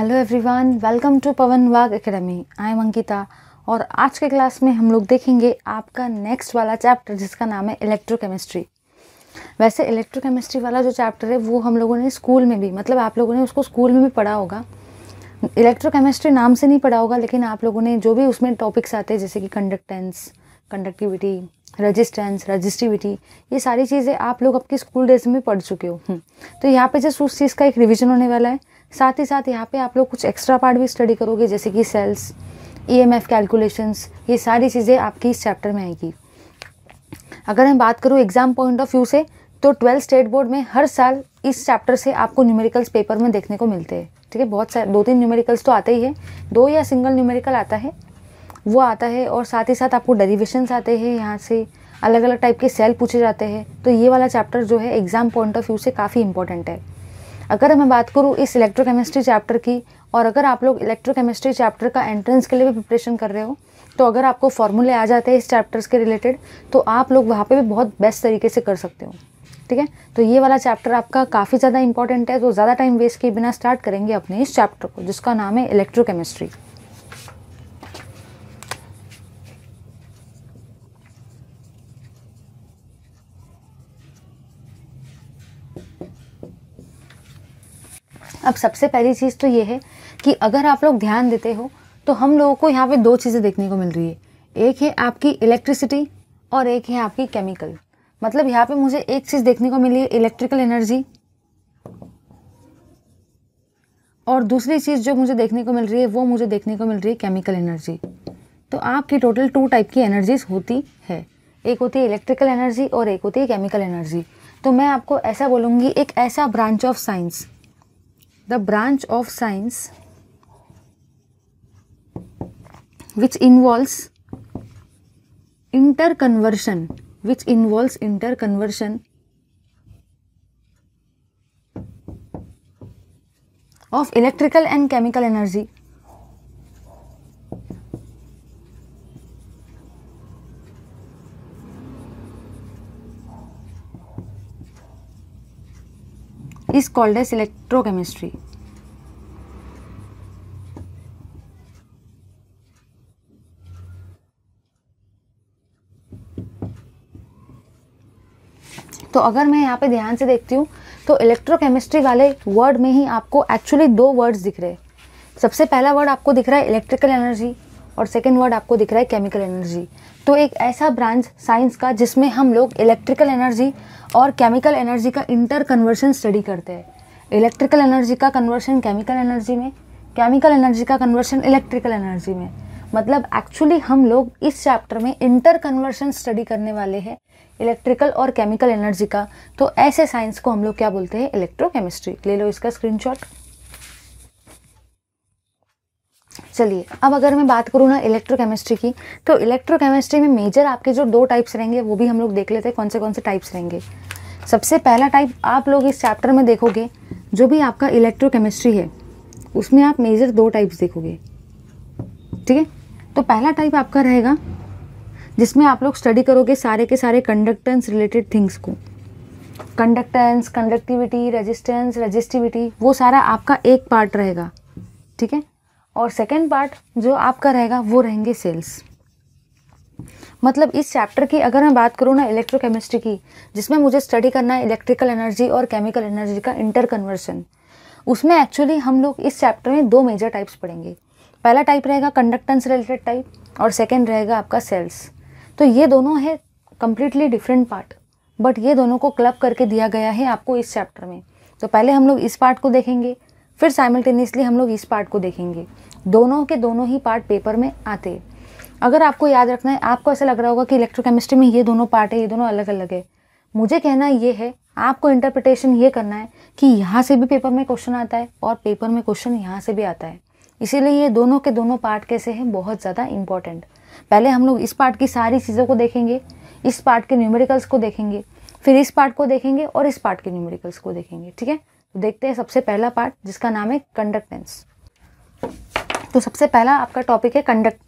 Hello everyone welcome to Pawan Wagh academy I am Ankita और आज के क्लास में हम लोग देखेंगे आपका नेक्स्ट वाला चैप्टर जिसका नाम है इलेक्ट्रोकेमिस्ट्री वैसे इलेक्ट्रोकेमिस्ट्री वाला जो चैप्टर है वो हम लोगों ने स्कूल में भी मतलब आप लोगों ने उसको स्कूल में भी पढ़ा होगा इलेक्ट्रोकेमिस्ट्री नाम से नहीं पढ़ा होगा लेकिन आप लोगों ने जो भी उसमें टॉपिक्स आते हैं जैसे कि कंडक्टेंस कंडक्टिविटी रजिस्टेंस रजिस्टिविटी ये सारी चीज़ें आप लोग आपके स्कूल डेज में पढ़ चुके हो हम्म, तो यहाँ पे जस्ट उस चीज़ का एक रिविजन होने वाला है साथ ही साथ यहाँ पे आप लोग कुछ एक्स्ट्रा पार्ट भी स्टडी करोगे जैसे कि सेल्स ईएमएफ कैलकुलेशंस ये सारी चीज़ें आपकी इस चैप्टर में आएगी अगर मैं बात करूँ एग्ज़ाम पॉइंट ऑफ व्यू से तो ट्वेल्थ स्टेट बोर्ड में हर साल इस चैप्टर से आपको न्यूमेरिकल्स पेपर में देखने को मिलते हैं ठीक है बहुत सारे दो तीन न्यूमेरिकल्स तो आते ही है दो या सिंगल न्यूमेरिकल आता है वो आता है और साथ ही साथ आपको डेरिवेशंस आते हैं यहाँ से अलग अलग टाइप के सेल पूछे जाते हैं तो ये वाला चैप्टर जो है एग्ज़ाम पॉइंट ऑफ व्यू से काफ़ी इंपॉर्टेंट है अगर मैं बात करूँ इस इलेक्ट्रोकेमिस्ट्री चैप्टर की और अगर आप लोग इलेक्ट्रोकेमिस्ट्री चैप्टर का एंट्रेंस के लिए भी प्रिपरेशन कर रहे हो तो अगर आपको फॉर्मूले आ जाते हैं इस चैप्टर्स के रिलेटेड तो आप लोग वहाँ पे भी बहुत बेस्ट तरीके से कर सकते हो ठीक है तो ये वाला चैप्टर आपका काफ़ी ज़्यादा इंपॉर्टेंट है तो ज़्यादा टाइम वेस्ट किए बिना स्टार्ट करेंगे अपने इस चैप्टर को जिसका नाम है इलेक्ट्रोकेमिस्ट्री अब सबसे पहली चीज़ तो ये है कि अगर आप लोग ध्यान देते हो तो हम लोगों को यहाँ पे दो चीज़ें देखने को मिल रही है एक है आपकी इलेक्ट्रिसिटी और एक है आपकी केमिकल मतलब यहाँ पे मुझे एक चीज़ देखने को मिली है इलेक्ट्रिकल एनर्जी और दूसरी चीज़ जो मुझे देखने को मिल रही है वो मुझे देखने को मिल रही है केमिकल एनर्जी तो आपकी टोटल टू टाइप की एनर्जीज होती है एक होती है इलेक्ट्रिकल एनर्जी और एक होती है केमिकल एनर्जी तो मैं आपको ऐसा बोलूँगी एक ऐसा branch of science the branch of science which involves interconversion which involves interconversion of electrical and chemical energy is called as electrochemistry तो अगर मैं यहाँ पे ध्यान से देखती हूँ तो इलेक्ट्रोकेमिस्ट्री वाले वर्ड में ही आपको एक्चुअली दो वर्ड्स दिख रहे हैं सबसे पहला वर्ड आपको दिख रहा है इलेक्ट्रिकल एनर्जी और सेकेंड वर्ड आपको दिख रहा है केमिकल एनर्जी तो एक ऐसा ब्रांच साइंस का जिसमें हम लोग इलेक्ट्रिकल एनर्जी और केमिकल एनर्जी का इंटर कन्वर्शन स्टडी करते हैं इलेक्ट्रिकल एनर्जी का कन्वर्शन केमिकल एनर्जी में केमिकल एनर्जी का कन्वर्शन इलेक्ट्रिकल एनर्जी में मतलब एक्चुअली हम लोग इस चैप्टर में इंटर कन्वर्शन स्टडी करने वाले हैं इलेक्ट्रिकल और केमिकल एनर्जी का तो ऐसे साइंस को हम लोग क्या बोलते हैं इलेक्ट्रोकेमिस्ट्री ले लो इसका स्क्रीनशॉट चलिए अब अगर मैं बात करूँ ना इलेक्ट्रोकेमिस्ट्री की तो इलेक्ट्रोकेमिस्ट्री में मेजर आपके जो दो टाइप्स रहेंगे वो भी हम लोग देख लेते हैं कौन से कौन से टाइप्स रहेंगे सबसे पहला टाइप आप लोग इस चैप्टर में देखोगे जो भी आपका इलेक्ट्रोकेमिस्ट्री है उसमें आप मेजर दो टाइप्स देखोगे ठीक है तो पहला टाइप आपका रहेगा जिसमें आप लोग स्टडी करोगे सारे के सारे कंडक्टेंस रिलेटेड थिंग्स को कंडक्टेंस कंडक्टिविटी रेजिस्टेंस रेजिस्टिविटी वो सारा आपका एक पार्ट रहेगा ठीक है और सेकेंड पार्ट जो आपका रहेगा वो रहेंगे सेल्स मतलब इस चैप्टर की अगर मैं बात करूँ ना इलेक्ट्रोकेमिस्ट्री की जिसमें मुझे स्टडी करना है इलेक्ट्रिकल एनर्जी और केमिकल एनर्जी का इंटर कन्वर्सन उसमें एक्चुअली हम लोग इस चैप्टर में दो मेजर टाइप्स पढ़ेंगे पहला टाइप रहेगा कंडक्टेंस रिलेटेड टाइप और सेकेंड रहेगा आपका सेल्स तो ये दोनों है कम्प्लीटली डिफरेंट पार्ट बट ये दोनों को क्लब करके दिया गया है आपको इस चैप्टर में तो पहले हम लोग इस पार्ट को देखेंगे फिर साइमल्टेनियसली हम लोग इस पार्ट को देखेंगे दोनों के दोनों ही पार्ट पेपर में आते अगर आपको याद रखना है आपको ऐसा लग रहा होगा कि इलेक्ट्रोकेमिस्ट्री में ये दोनों पार्ट है ये दोनों अलग अलग है मुझे कहना ये है आपको इंटरप्रिटेशन ये करना है कि यहाँ से भी पेपर में क्वेश्चन आता है और पेपर में क्वेश्चन यहाँ से भी आता है इसीलिए ये दोनों के दोनों पार्ट कैसे हैं बहुत ज़्यादा इंपॉर्टेंट पहले हम लोग इस पार्ट की सारी चीज़ों को देखेंगे इस पार्ट के न्यूमेरिकल्स को देखेंगे फिर इस पार्ट को देखेंगे और इस पार्ट के न्यूमेरिकल्स को देखेंगे ठीक है तो देखते हैं सबसे पहला पार्ट जिसका नाम है कंडक्टेंस तो सबसे पहला आपका टॉपिक है कंडक्ट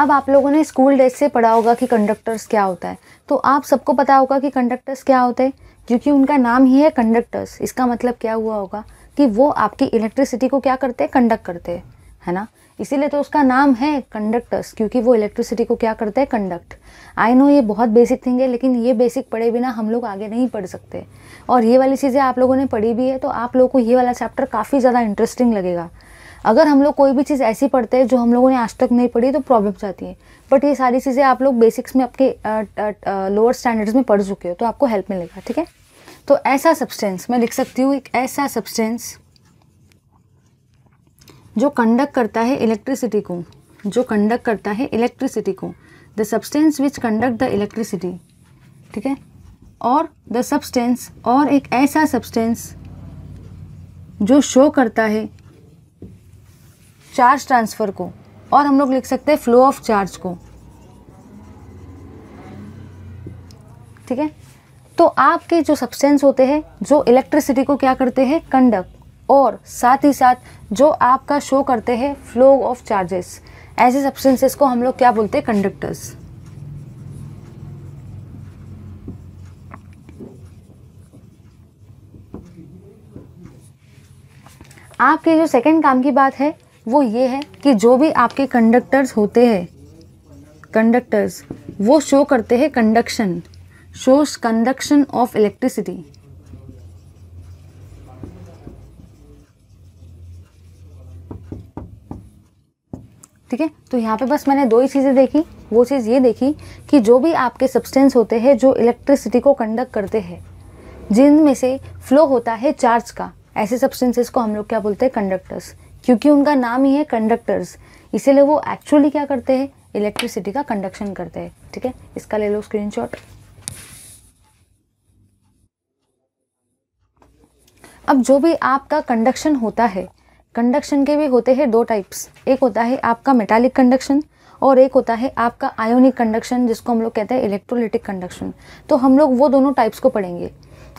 अब आप लोगों ने स्कूल डेज से पढ़ा होगा कि कंडक्टर्स क्या होता है तो आप सबको पता होगा कि कंडक्टर्स क्या होते हैं क्योंकि उनका नाम ही है कंडक्टर्स इसका मतलब क्या हुआ होगा कि वो आपकी इलेक्ट्रिसिटी को क्या करते हैं कंडक्ट करते हैं है ना इसीलिए तो उसका नाम है कंडक्टर्स क्योंकि वो इलेक्ट्रिसिटी को क्या करते हैं कंडक्ट आई नो ये बहुत बेसिक थिंग है लेकिन ये बेसिक पढ़े बिना हम लोग आगे नहीं पढ़ सकते और ये वाली चीज़ें आप लोगों ने पढ़ी भी है तो आप लोगों को ये वाला चैप्टर काफ़ी ज़्यादा इंटरेस्टिंग लगेगा अगर हम लोग कोई भी चीज़ ऐसी पढ़ते हैं जो हम लोगों ने आज तक नहीं पढ़ी तो प्रॉब्लम्स आती है बट ये सारी चीज़ें आप लोग बेसिक्स में आपके लोअर स्टैंडर्ड्स में पढ़ चुके हो तो आपको हेल्प मिलेगा ठीक है तो ऐसा सब्सटेंस मैं लिख सकती हूँ एक ऐसा सब्सटेंस जो कंडक्ट करता है इलेक्ट्रिसिटी को जो कंडक्ट करता है इलेक्ट्रिसिटी को the substance which conduct the electricity ठीक है और द सब्सटेंस और एक ऐसा सब्सटेंस जो शो करता है चार्ज ट्रांसफ़र को और हम लोग लिख सकते हैं फ्लो ऑफ चार्ज को ठीक है तो आपके जो सब्सटेंस होते हैं जो इलेक्ट्रिसिटी को क्या करते हैं कंडक्ट और साथ ही साथ जो आपका शो करते हैं फ्लो ऑफ चार्जेस ऐसे सब्सटेंसेस को हम लोग क्या बोलते हैं कंडक्टर्स आपके जो सेकंड काम की बात है वो ये है कि जो भी आपके कंडक्टर्स होते हैं कंडक्टर्स वो शो करते हैं conduction shows conduction of electricity ठीक है तो यहाँ पे बस मैंने दो ही चीज़ें देखी वो चीज़ ये देखी कि जो भी आपके सब्सटेंस होते हैं जो इलेक्ट्रिसिटी को कंडक्ट करते हैं जिनमें से फ्लो होता है चार्ज का ऐसे सब्सटेंसेस को हम लोग क्या बोलते हैं कंडक्टर्स क्योंकि उनका नाम ही है कंडक्टर्स इसीलिए वो एक्चुअली क्या करते हैं इलेक्ट्रिसिटी का कंडक्शन करते हैं ठीक है इसका ले लो स्क्रीन अब जो भी आपका कंडक्शन होता है कंडक्शन के भी होते हैं दो टाइप्स एक होता है आपका मेटालिक कंडक्शन और एक होता है आपका आयोनिक कंडक्शन जिसको हम लोग कहते हैं इलेक्ट्रोलिटिक कंडक्शन तो हम लोग वो दोनों टाइप्स को पढ़ेंगे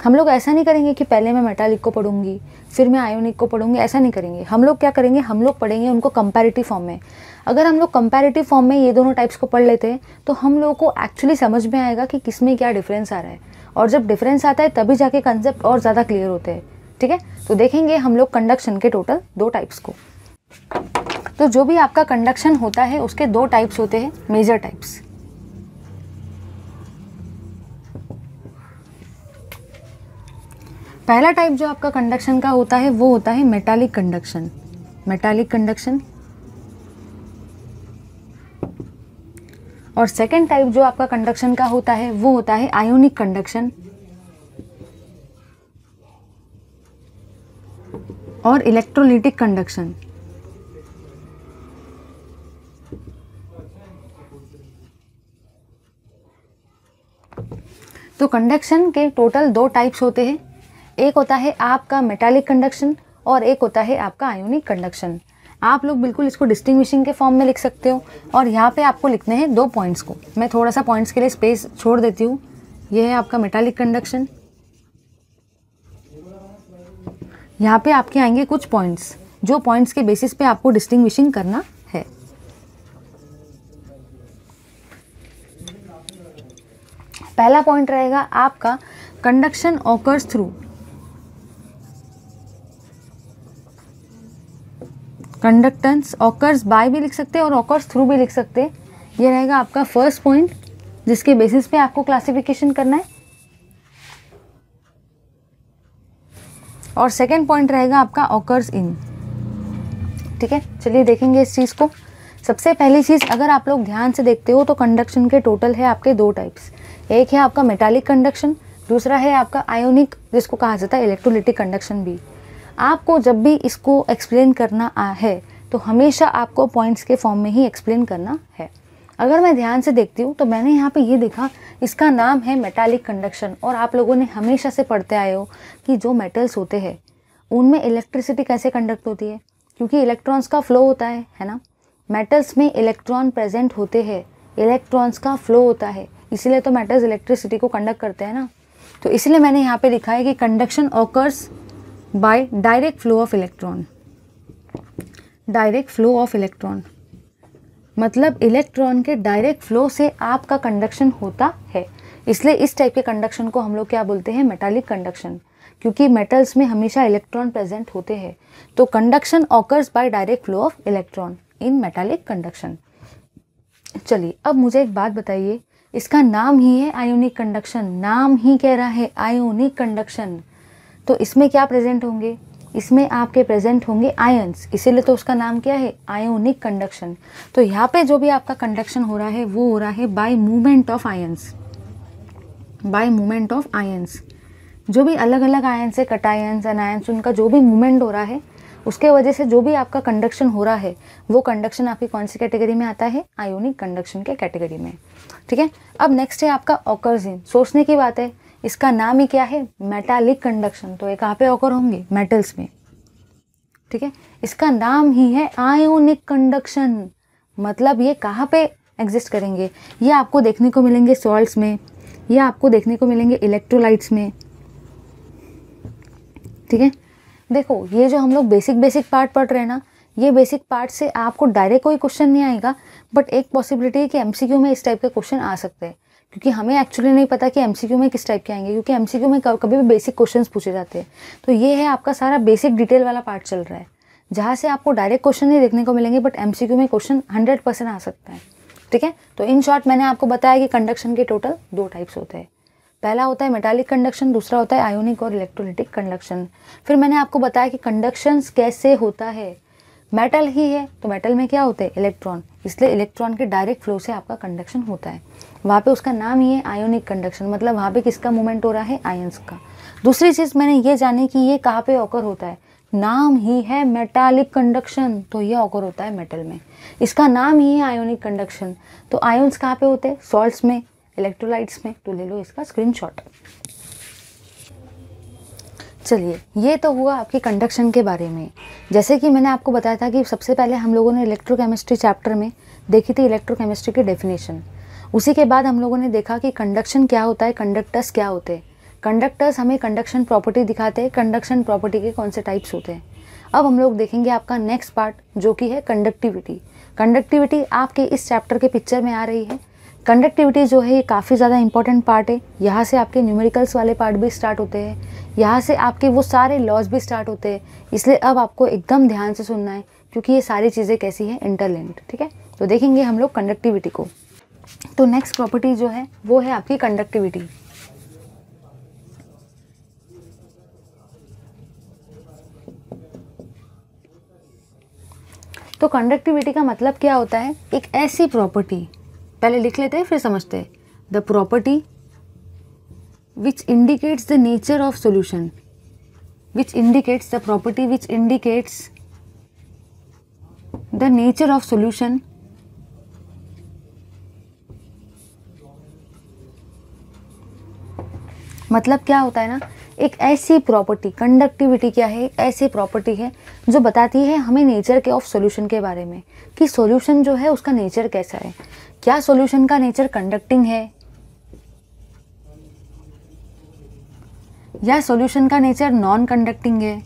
हम लोग ऐसा नहीं करेंगे कि पहले मैं मेटालिक को पढ़ूंगी फिर मैं आयोनिक को पढ़ूंगी ऐसा नहीं करेंगे हम लोग क्या करेंगे हम लोग पढ़ेंगे उनको कंपैरेटिव फॉर्म में अगर हम लोग कंपैरेटिव फॉर्म में ये दोनों टाइप्स को पढ़ लेते हैं तो हम लोगों को एक्चुअली समझ में आएगा कि किस में क्या डिफरेंस आ रहा है और जब डिफरेंस आता है तभी जाके कंसेप्ट और ज़्यादा क्लियर होते हैं ठीक है तो देखेंगे हम लोग कंडक्शन के टोटल दो टाइप्स को तो जो भी आपका कंडक्शन होता है उसके दो टाइप्स होते हैं मेजर टाइप्स पहला टाइप जो आपका कंडक्शन का होता है वो होता है मेटालिक कंडक्शन मेटालिक कंडक्शन और सेकेंड टाइप जो आपका कंडक्शन का होता है वो होता है आयोनिक कंडक्शन और इलेक्ट्रोलिटिक कंडक्शन तो कंडक्शन के टोटल दो टाइप्स होते हैं एक होता है आपका मेटालिक कंडक्शन और एक होता है आपका आयोनिक कंडक्शन आप लोग बिल्कुल इसको डिस्टिंग्विशिंग के फॉर्म में लिख सकते हो और यहाँ पे आपको लिखने हैं दो पॉइंट्स को मैं थोड़ा सा पॉइंट्स के लिए स्पेस छोड़ देती हूँ यह है आपका मेटालिक कंडक्शन यहाँ पे आपके आएंगे कुछ पॉइंट्स जो पॉइंट्स के बेसिस पे आपको डिस्टिंग्विशिंग करना है पहला पॉइंट रहेगा आपका conduction occurs through conductance occurs by भी लिख सकते हैं और ऑकर्स थ्रू भी लिख सकते हैं ये रहेगा आपका फर्स्ट पॉइंट जिसके बेसिस पे आपको क्लासिफिकेशन करना है और सेकेंड पॉइंट रहेगा आपका ऑकर्स इन ठीक है चलिए देखेंगे इस चीज़ को सबसे पहली चीज़ अगर आप लोग ध्यान से देखते हो तो कंडक्शन के टोटल है आपके दो टाइप्स एक है आपका मेटालिक कंडक्शन दूसरा है आपका आयोनिक जिसको कहा जाता है इलेक्ट्रोलिटिक कंडक्शन भी आपको जब भी इसको एक्सप्लेन करना है तो हमेशा आपको पॉइंट्स के फॉर्म में ही एक्सप्लेन करना है अगर मैं ध्यान से देखती हूँ तो मैंने यहाँ पे ये देखा इसका नाम है मेटालिक कंडक्शन और आप लोगों ने हमेशा से पढ़ते आए हो कि जो मेटल्स होते हैं उनमें इलेक्ट्रिसिटी कैसे कंडक्ट होती है क्योंकि इलेक्ट्रॉन्स का फ्लो होता है है ना मेटल्स में इलेक्ट्रॉन प्रेजेंट होते हैं इलेक्ट्रॉन्स का फ्लो होता है इसीलिए तो मेटल्स इलेक्ट्रिसिटी को कंडक्ट करते हैं ना तो इसलिए मैंने यहाँ पे लिखा है कि conduction occurs by direct flow of electron direct flow of electron मतलब इलेक्ट्रॉन के डायरेक्ट फ्लो से आपका कंडक्शन होता है इसलिए इस टाइप के कंडक्शन को हम लोग क्या बोलते हैं मेटालिक कंडक्शन क्योंकि मेटल्स में हमेशा इलेक्ट्रॉन प्रेजेंट होते हैं तो conduction occurs by direct flow of electron in metallic conduction चलिए अब मुझे एक बात बताइए इसका नाम ही है आयोनिक कंडक्शन नाम ही कह रहा है आयोनिक कंडक्शन तो इसमें क्या प्रेजेंट होंगे इसमें आपके प्रेजेंट होंगे आयन्स इसीलिए तो उसका नाम क्या है आयोनिक कंडक्शन तो यहाँ पे जो भी आपका कंडक्शन हो रहा है वो हो रहा है by movement of ions by movement of ions जो भी अलग अलग आयन्स है कटायन्स आयन्स उनका जो भी मूवमेंट हो रहा है उसके वजह से जो भी आपका कंडक्शन हो रहा है वो कंडक्शन आपकी कौन सी कैटेगरी में आता है आयोनिक कंडक्शन के कैटेगरी में ठीक है अब नेक्स्ट है आपका ऑकर्जिन सोचने की बात है इसका नाम ही क्या है मेटालिक कंडक्शन तो ये कहाँ पे ऑकर होंगे मेटल्स में ठीक है इसका नाम ही है आयोनिक कंडक्शन मतलब ये कहाँ पे एग्जिस्ट करेंगे ये आपको देखने को मिलेंगे सॉल्ट्स में ये आपको देखने को मिलेंगे इलेक्ट्रोलाइट्स में ठीक है देखो ये जो हम लोग बेसिक बेसिक पार्ट पढ़ रहे हैं ना ये बेसिक पार्ट से आपको डायरेक्ट कोई क्वेश्चन नहीं आएगा बट एक पॉसिबिलिटी है कि एमसीक्यू में इस टाइप के क्वेश्चन आ सकते हैं क्योंकि हमें एक्चुअली नहीं पता कि एम में किस टाइप के आएंगे क्योंकि एम में कभी भी बेसिक क्वेश्चन पूछे जाते हैं तो ये है आपका सारा बेसिक डिटेल वाला पार्ट चल रहा है जहाँ से आपको डायरेक्ट क्वेश्चन नहीं देखने को मिलेंगे बट एम में क्वेश्चन हंड्रेड परसेंट आ सकता है ठीक है तो इन शॉर्ट मैंने आपको बताया कि कंडक्शन के टोटल दो टाइप्स होते हैं पहला होता है मेटालिक कंडक्शन दूसरा होता है आयोनिक और इलेक्ट्रोलिटिक कंडक्शन फिर मैंने आपको बताया कि कंडक्शन कैसे होता है मेटल ही है तो मेटल में क्या होते हैं इलेक्ट्रॉन इसलिए इलेक्ट्रॉन के डायरेक्ट फ्लो से आपका कंडक्शन होता है वहाँ पे उसका नाम ही है आयोनिक कंडक्शन मतलब वहाँ पे किसका मूवमेंट हो रहा है आयंस का दूसरी चीज़ मैंने ये जानी कि ये कहाँ पे ऑकर होता है नाम ही है मेटालिक कंडक्शन तो ये ऑकर होता है मेटल में इसका नाम ही है आयोनिक कंडक्शन तो आयोन्स कहाँ पे होते हैं सॉल्ट्स में इलेक्ट्रोलाइट्स में तो ले लो इसका स्क्रीन चलिए ये तो हुआ आपके कंडक्शन के बारे में जैसे कि मैंने आपको बताया था कि सबसे पहले हम लोगों ने इलेक्ट्रोकेमिस्ट्री चैप्टर में देखी थी इलेक्ट्रोकेमिस्ट्री की डेफिनेशन उसी के बाद हम लोगों ने देखा कि कंडक्शन क्या होता है कंडक्टर्स क्या होते हैं कंडक्टर्स हमें कंडक्शन प्रॉपर्टी दिखाते हैं कंडक्शन प्रॉपर्टी के कौन से टाइप्स होते हैं अब हम लोग देखेंगे आपका नेक्स्ट पार्ट जो कि है कंडक्टिविटी कंडक्टिविटी आपके इस चैप्टर के पिक्चर में आ रही है कंडक्टिविटी जो है ये काफ़ी ज़्यादा इंपॉर्टेंट पार्ट है यहाँ से आपके न्यूमेरिकल्स वाले पार्ट भी स्टार्ट होते हैं यहाँ से आपके वो सारे लॉज भी स्टार्ट होते हैं इसलिए अब आपको एकदम ध्यान से सुनना है क्योंकि ये सारी चीज़ें कैसी हैं इंटरलिंक्ड ठीक है तो देखेंगे हम लोग कंडक्टिविटी को तो नेक्स्ट प्रॉपर्टी जो है वो है आपकी कंडक्टिविटी तो कंडक्टिविटी का मतलब क्या होता है एक ऐसी प्रॉपर्टी पहले लिख लेते हैं फिर समझते हैं the property which indicates the nature of solution which indicates the property which indicates the nature of solution मतलब क्या होता है ना एक ऐसी प्रॉपर्टी कंडक्टिविटी क्या है ऐसी प्रॉपर्टी है जो बताती है हमें नेचर के ऑफ सॉल्यूशन के बारे में कि सॉल्यूशन जो है उसका नेचर कैसा है क्या सॉल्यूशन का नेचर कंडक्टिंग है या सॉल्यूशन का नेचर नॉन कंडक्टिंग है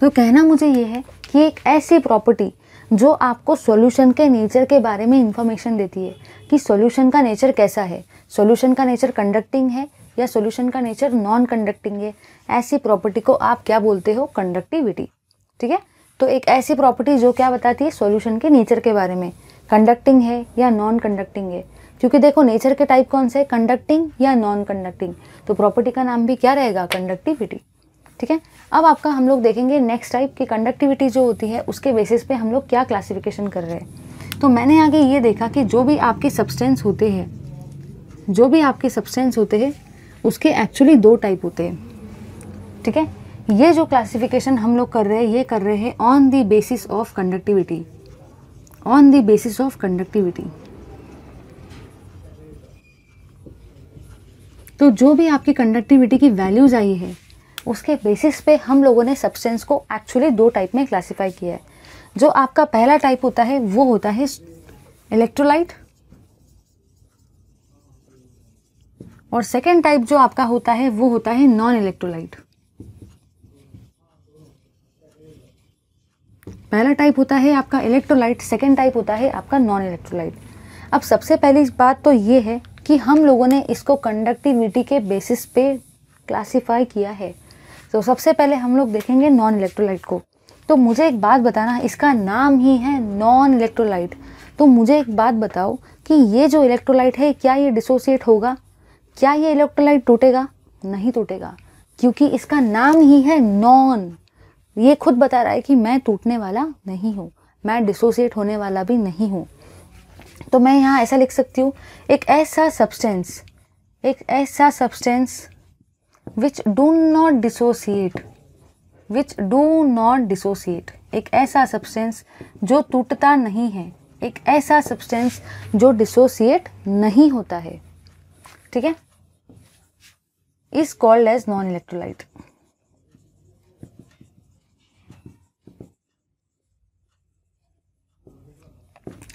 तो कहना मुझे ये है कि एक ऐसी प्रॉपर्टी जो आपको सॉल्यूशन के नेचर के बारे में इंफॉर्मेशन देती है कि सॉल्यूशन का नेचर कैसा है सॉल्यूशन का नेचर कंडक्टिंग है या सॉल्यूशन का नेचर नॉन कंडक्टिंग है ऐसी प्रॉपर्टी को आप क्या बोलते हो कंडक्टिविटी ठीक है तो एक ऐसी प्रॉपर्टी जो क्या बताती है सॉल्यूशन के नेचर के बारे में कंडक्टिंग है या नॉन कंडक्टिंग है क्योंकि देखो नेचर के टाइप कौन से कंडक्टिंग या नॉन कंडक्टिंग तो प्रॉपर्टी का नाम भी क्या रहेगा कंडक्टिविटी ठीक है अब आपका हम लोग देखेंगे नेक्स्ट टाइप की कंडक्टिविटी जो होती है उसके बेसिस पे हम लोग क्या क्लासिफिकेशन कर रहे हैं तो मैंने आगे ये देखा कि जो भी आपके सब्सटेंस होते हैं जो भी आपके सब्सटेंस होते हैं उसके एक्चुअली दो टाइप होते हैं ठीक है ये जो क्लासिफिकेशन हम लोग कर रहे हैं ये कर रहे हैं on the basis of conductivity on the basis of conductivity तो जो भी आपकी कंडक्टिविटी की वैल्यूज आई है उसके बेसिस पे हम लोगों ने सब्सटेंस को एक्चुअली दो टाइप में क्लासीफाई किया है जो आपका पहला टाइप होता है वो होता है इलेक्ट्रोलाइट और सेकेंड टाइप जो आपका होता है वो होता है नॉन इलेक्ट्रोलाइट पहला टाइप होता है आपका इलेक्ट्रोलाइट सेकेंड टाइप होता है आपका नॉन इलेक्ट्रोलाइट अब सबसे पहली बात तो ये है कि हम लोगों ने इसको कंडक्टिविटी के बेसिस पे क्लासिफाई किया है तो सबसे पहले हम लोग देखेंगे नॉन इलेक्ट्रोलाइट को तो मुझे एक बात बताना इसका नाम ही है नॉन इलेक्ट्रोलाइट तो मुझे एक बात बताओ कि ये जो इलेक्ट्रोलाइट है क्या ये डिसोसिएट होगा क्या ये इलेक्ट्रोलाइट टूटेगा नहीं टूटेगा क्योंकि इसका नाम ही है नॉन ये खुद बता रहा है कि मैं टूटने वाला नहीं हूँ मैं डिसोसिएट होने वाला भी नहीं हूँ तो मैं यहाँ ऐसा लिख सकती हूँ एक ऐसा सब्सटेंस एक ऐसा substance which do not dissociate which do not dissociate एक ऐसा सब्सटेंस जो टूटता नहीं है एक ऐसा सब्सटेंस जो डिसोसिएट नहीं होता है ठीक है is called as non electrolyte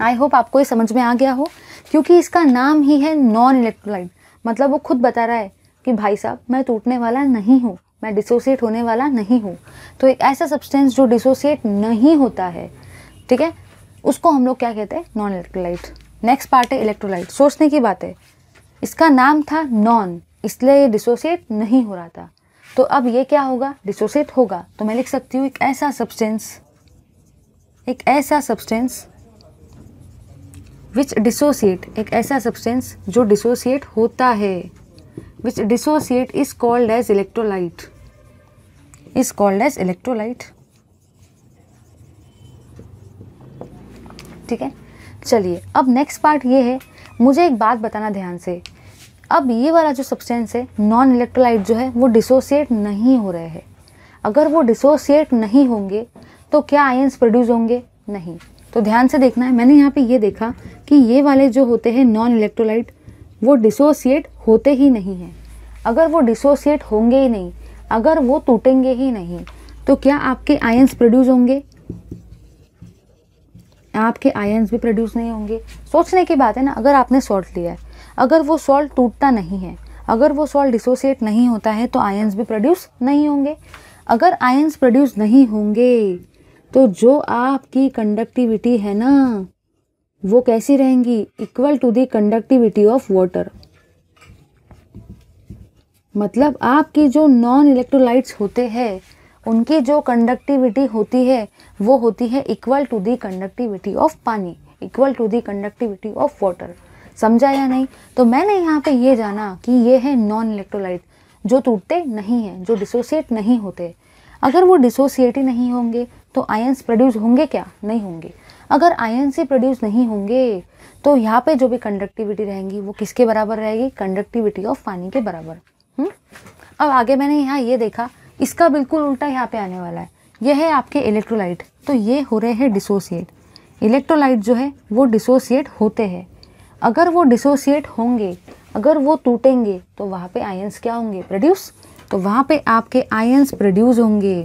I hope आपको ये समझ में आ गया हो क्योंकि इसका नाम ही है नॉन इलेक्ट्रोलाइट मतलब वो खुद बता रहा है कि भाई साहब मैं टूटने वाला नहीं हूँ मैं डिसोसिएट होने वाला नहीं हूँ तो एक ऐसा सब्सटेंस जो डिसोसिएट नहीं होता है ठीक है उसको हम लोग क्या कहते हैं नॉन इलेक्ट्रोलाइट नेक्स्ट पार्ट है इलेक्ट्रोलाइट सोचने की बात है इसका नाम था नॉन इसलिए ये डिसोसिएट नहीं हो रहा था तो अब ये क्या होगा डिसोसिएट होगा तो मैं लिख सकती हूँ एक ऐसा सब्सटेंस एक ऐसा सब्सटेंस विच डिसोसिएट एक ऐसा सब्सटेंस जो डिसोसिएट होता है which dissociate is called as electrolyte is called as electrolyte ठीक है चलिए अब नेक्स्ट पार्ट ये है मुझे एक बात बताना ध्यान से अब ये वाला जो सब्सटेंस है नॉन इलेक्ट्रोलाइट जो है वो डिसोसिएट नहीं हो रहे हैं अगर वो डिसोसिएट नहीं होंगे तो क्या आयंस प्रोड्यूस होंगे नहीं तो ध्यान से देखना है मैंने यहाँ पे ये देखा कि ये वाले जो होते हैं नॉन इलेक्ट्रोलाइट वो डिसोसिएट होते ही नहीं हैं अगर वो डिसोसिएट होंगे ही नहीं अगर वो टूटेंगे ही नहीं तो क्या आपके आयंस प्रोड्यूस होंगे आपके आयंस भी प्रोड्यूस नहीं होंगे सोचने की बात है ना अगर आपने सॉल्ट लिया है अगर वो सॉल्ट टूटता नहीं है अगर वो सॉल्ट डिसोसिएट नहीं होता है तो आयंस भी प्रोड्यूस नहीं होंगे अगर आयंस प्रोड्यूस नहीं होंगे तो जो आपकी कंडक्टिविटी है ना वो कैसी रहेंगी equal to the conductivity of water मतलब आपकी जो नॉन इलेक्ट्रोलाइट्स होते हैं उनकी जो कंडक्टिविटी होती है वो होती है equal to the conductivity of pani equal to the conductivity of water समझा या नहीं तो मैंने यहाँ पे ये जाना कि ये है नॉन इलेक्ट्रोलाइट जो टूटते नहीं हैं जो डिसोसिएट नहीं होते अगर वो डिसोसिएट ही नहीं होंगे तो आयंस प्रोड्यूस होंगे क्या नहीं होंगे अगर आयन से प्रोड्यूस नहीं होंगे तो यहाँ पे जो भी कंडक्टिविटी रहेंगी वो किसके बराबर रहेगी कंडक्टिविटी ऑफ पानी के बराबर हुँ? हम्म? अब आगे मैंने यहाँ ये देखा इसका बिल्कुल उल्टा यहाँ पे आने वाला है यह है आपके इलेक्ट्रोलाइट तो ये हो रहे हैं डिसोसिएट इलेक्ट्रोलाइट जो है वो डिसोसिएट होते हैं अगर वो डिसोसिएट होंगे अगर वो टूटेंगे तो वहाँ पे आयन्स क्या होंगे प्रोड्यूस तो वहाँ पे आपके आयन्स प्रोड्यूस होंगे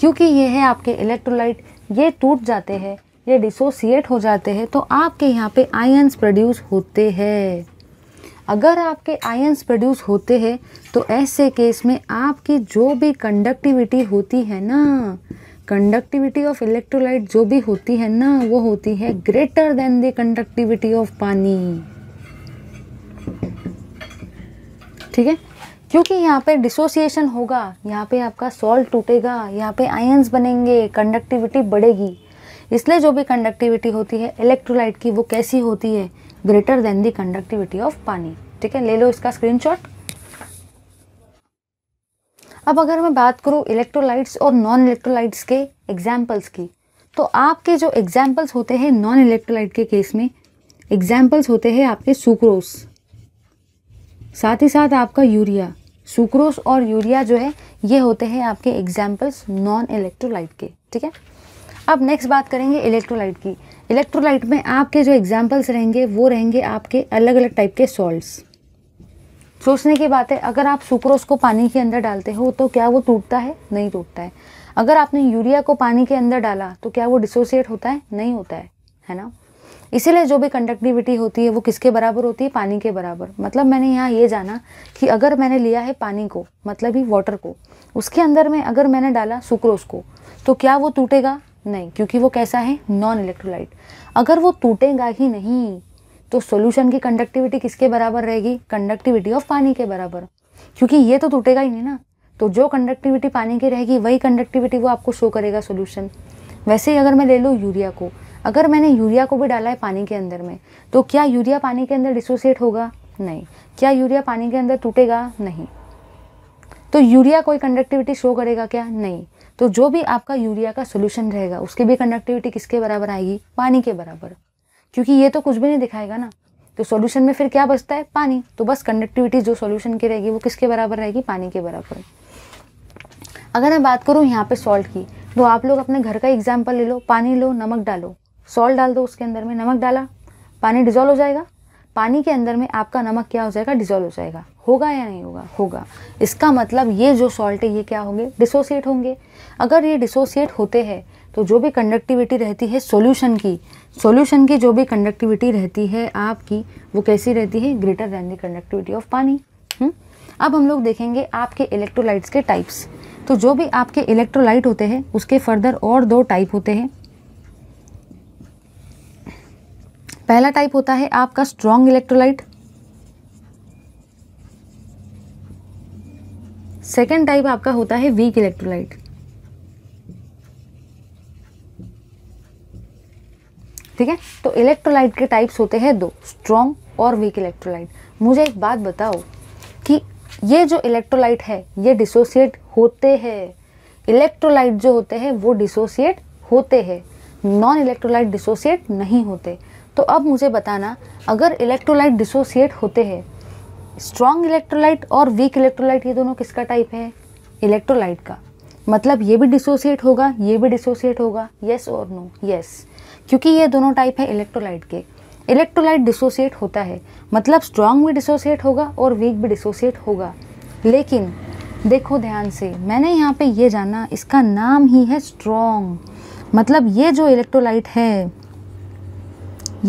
क्योंकि ये है आपके इलेक्ट्रोलाइट ये टूट जाते हैं ये डिसोसिएट हो जाते हैं तो आपके यहाँ पे आयन्स प्रोड्यूस होते हैं अगर आपके आयन्स प्रोड्यूस होते हैं तो ऐसे केस में आपकी जो भी कंडक्टिविटी होती है ना कंडक्टिविटी ऑफ इलेक्ट्रोलाइट जो भी होती है ना वो होती है greater than the conductivity of पानी ठीक है क्योंकि यहाँ पे डिसोसिएशन होगा यहाँ पे आपका सॉल्ट टूटेगा यहाँ पे आयंस बनेंगे कंडक्टिविटी बढ़ेगी इसलिए जो भी कंडक्टिविटी होती है इलेक्ट्रोलाइट की वो कैसी होती है greater than the conductivity of पानी ठीक है ले लो इसका स्क्रीनशॉट अब अगर मैं बात करूँ इलेक्ट्रोलाइट्स और नॉन इलेक्ट्रोलाइट्स के एग्जाम्पल्स की तो आपके जो एग्जाम्पल्स होते हैं नॉन इलेक्ट्रोलाइट के केस में एग्जाम्पल्स होते हैं आपके सुक्रोस साथ ही साथ आपका यूरिया सुक्रोस और यूरिया जो है ये होते हैं आपके एग्जाम्पल्स नॉन इलेक्ट्रोलाइट के ठीक है अब नेक्स्ट बात करेंगे इलेक्ट्रोलाइट की इलेक्ट्रोलाइट में आपके जो एग्जाम्पल्स रहेंगे वो रहेंगे आपके अलग अलग टाइप के सॉल्ट्स सोचने की बात है अगर आप सुक्रोज को पानी के अंदर डालते हो तो क्या वो टूटता है नहीं टूटता है अगर आपने यूरिया को पानी के अंदर डाला तो क्या वो डिसोसिएट होता है नहीं होता है है ना इसीलिए जो भी कंडक्टिविटी होती है वो किसके बराबर होती है पानी के बराबर मतलब मैंने यहाँ ये जाना कि अगर मैंने लिया है पानी को मतलब ही वाटर को उसके अंदर में अगर मैंने डाला सुक्रोज को तो क्या वो टूटेगा नहीं क्योंकि वो कैसा है नॉन इलेक्ट्रोलाइट अगर वो टूटेगा ही नहीं तो सोल्यूशन की कंडक्टिविटी किसके बराबर रहेगी कंडक्टिविटी ऑफ पानी के बराबर क्योंकि ये तो टूटेगा ही नहीं ना तो जो कंडक्टिविटी पानी की रहेगी वही कंडक्टिविटी वो आपको शो करेगा सोल्यूशन वैसे ही अगर मैं ले लूँ यूरिया को अगर मैंने यूरिया को भी डाला है पानी के अंदर में तो क्या यूरिया पानी के अंदर डिसोसिएट होगा नहीं क्या यूरिया पानी के अंदर टूटेगा नहीं तो यूरिया कोई कंडक्टिविटी शो करेगा क्या नहीं तो जो भी आपका यूरिया का सोल्यूशन रहेगा उसकी भी कंडक्टिविटी किसके बराबर आएगी पानी के बराबर क्योंकि ये तो कुछ भी नहीं दिखाएगा ना तो सोल्यूशन में फिर क्या बचता है पानी तो बस कंडक्टिविटी जो सोल्यूशन की रहेगी वो किसके बराबर रहेगी पानी के बराबर अगर मैं बात करूँ यहाँ पे सॉल्ट की तो आप लोग अपने घर का एग्जाम्पल ले लो पानी लो नमक डालो सॉल्ट डाल दो उसके अंदर में नमक डाला पानी डिजोल्व हो जाएगा पानी के अंदर में आपका नमक क्या हो जाएगा डिजोल्व हो जाएगा होगा या नहीं होगा होगा इसका मतलब ये जो सॉल्ट है ये क्या होंगे डिसोसिएट होंगे अगर ये डिसोसिएट होते हैं तो जो भी कंडक्टिविटी रहती है सॉल्यूशन की सॉल्यूशन की जो भी कंडक्टिविटी रहती है आपकी वो कैसी रहती है greater than the conductivity of पानी हुँ? हम्म? अब हम लोग देखेंगे आपके इलेक्ट्रोलाइट्स के टाइप्स तो जो भी आपके इलेक्ट्रोलाइट होते हैं उसके फर्दर और दो टाइप होते हैं पहला टाइप होता है आपका स्ट्रॉन्ग इलेक्ट्रोलाइट सेकेंड टाइप आपका होता है वीक इलेक्ट्रोलाइट ठीक है तो इलेक्ट्रोलाइट के टाइप्स होते हैं दो स्ट्रॉन्ग और वीक इलेक्ट्रोलाइट मुझे एक बात बताओ कि ये जो इलेक्ट्रोलाइट है ये डिसोसिएट होते हैं इलेक्ट्रोलाइट जो होते हैं वो डिसोसिएट होते हैं नॉन इलेक्ट्रोलाइट डिसोसिएट नहीं होते तो अब मुझे बताना अगर इलेक्ट्रोलाइट डिसोसिएट होते हैं स्ट्रॉन्ग इलेक्ट्रोलाइट और वीक इलेक्ट्रोलाइट ये दोनों किसका टाइप है इलेक्ट्रोलाइट का मतलब ये भी डिसोसिएट होगा ये भी डिसोसिएट होगा येस और नो येस क्योंकि ये दोनों टाइप है इलेक्ट्रोलाइट के इलेक्ट्रोलाइट डिसोसिएट होता है मतलब स्ट्रॉन्ग भी डिसोसिएट होगा और वीक भी डिसोसिएट होगा लेकिन देखो ध्यान से मैंने यहाँ पे ये जाना इसका नाम ही है स्ट्रॉन्ग मतलब ये जो इलेक्ट्रोलाइट है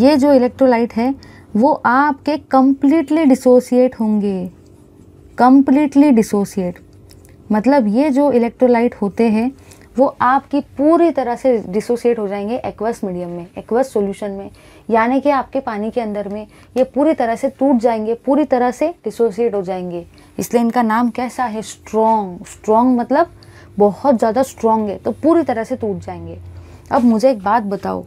ये जो इलेक्ट्रोलाइट है वो आपके कम्प्लीटली डिसोसिएट होंगे कम्प्लीटली डिसोसिएट मतलब ये जो इलेक्ट्रोलाइट होते हैं वो आपकी पूरी तरह से डिसोसिएट हो जाएंगे एक्वस मीडियम में एक्वस सॉल्यूशन में यानी कि आपके पानी के अंदर में ये पूरी तरह से टूट जाएंगे पूरी तरह से डिसोसिएट हो जाएंगे इसलिए इनका नाम कैसा है स्ट्रॉन्ग स्ट्रॉन्ग मतलब बहुत ज़्यादा स्ट्रॉन्ग है तो पूरी तरह से टूट जाएंगे अब मुझे एक बात बताओ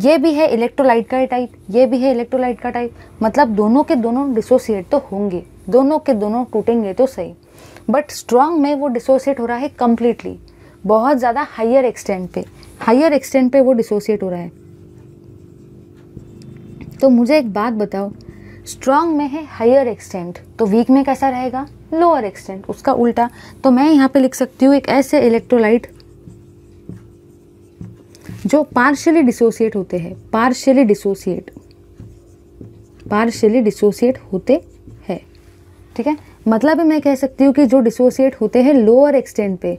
ये भी है इलेक्ट्रोलाइट का टाइप ये भी है इलेक्ट्रोलाइट का टाइप मतलब दोनों के दोनों डिसोसिएट तो होंगे दोनों के दोनों टूटेंगे तो सही बट स्ट्रांग में वो डिसोसिएट हो रहा है कम्प्लीटली बहुत ज़्यादा हाइयर एक्सटेंट पे हाइयर एक्सटेंट पे वो डिसोसिएट हो रहा है तो मुझे एक बात बताओ स्ट्रांग में है हायर एक्सटेंट तो वीक में कैसा रहेगा लोअर एक्सटेंट उसका उल्टा तो मैं यहाँ पे लिख सकती हूँ एक ऐसे इलेक्ट्रोलाइट जो पार्शियली डिसोसिएट होते हैं पार्शियली डिसोसिएट पार्शियली डिसोसिएट होते हैं ठीक है मतलब मैं कह सकती हूँ कि जो डिसोसिएट होते हैं लोअर एक्सटेंट पे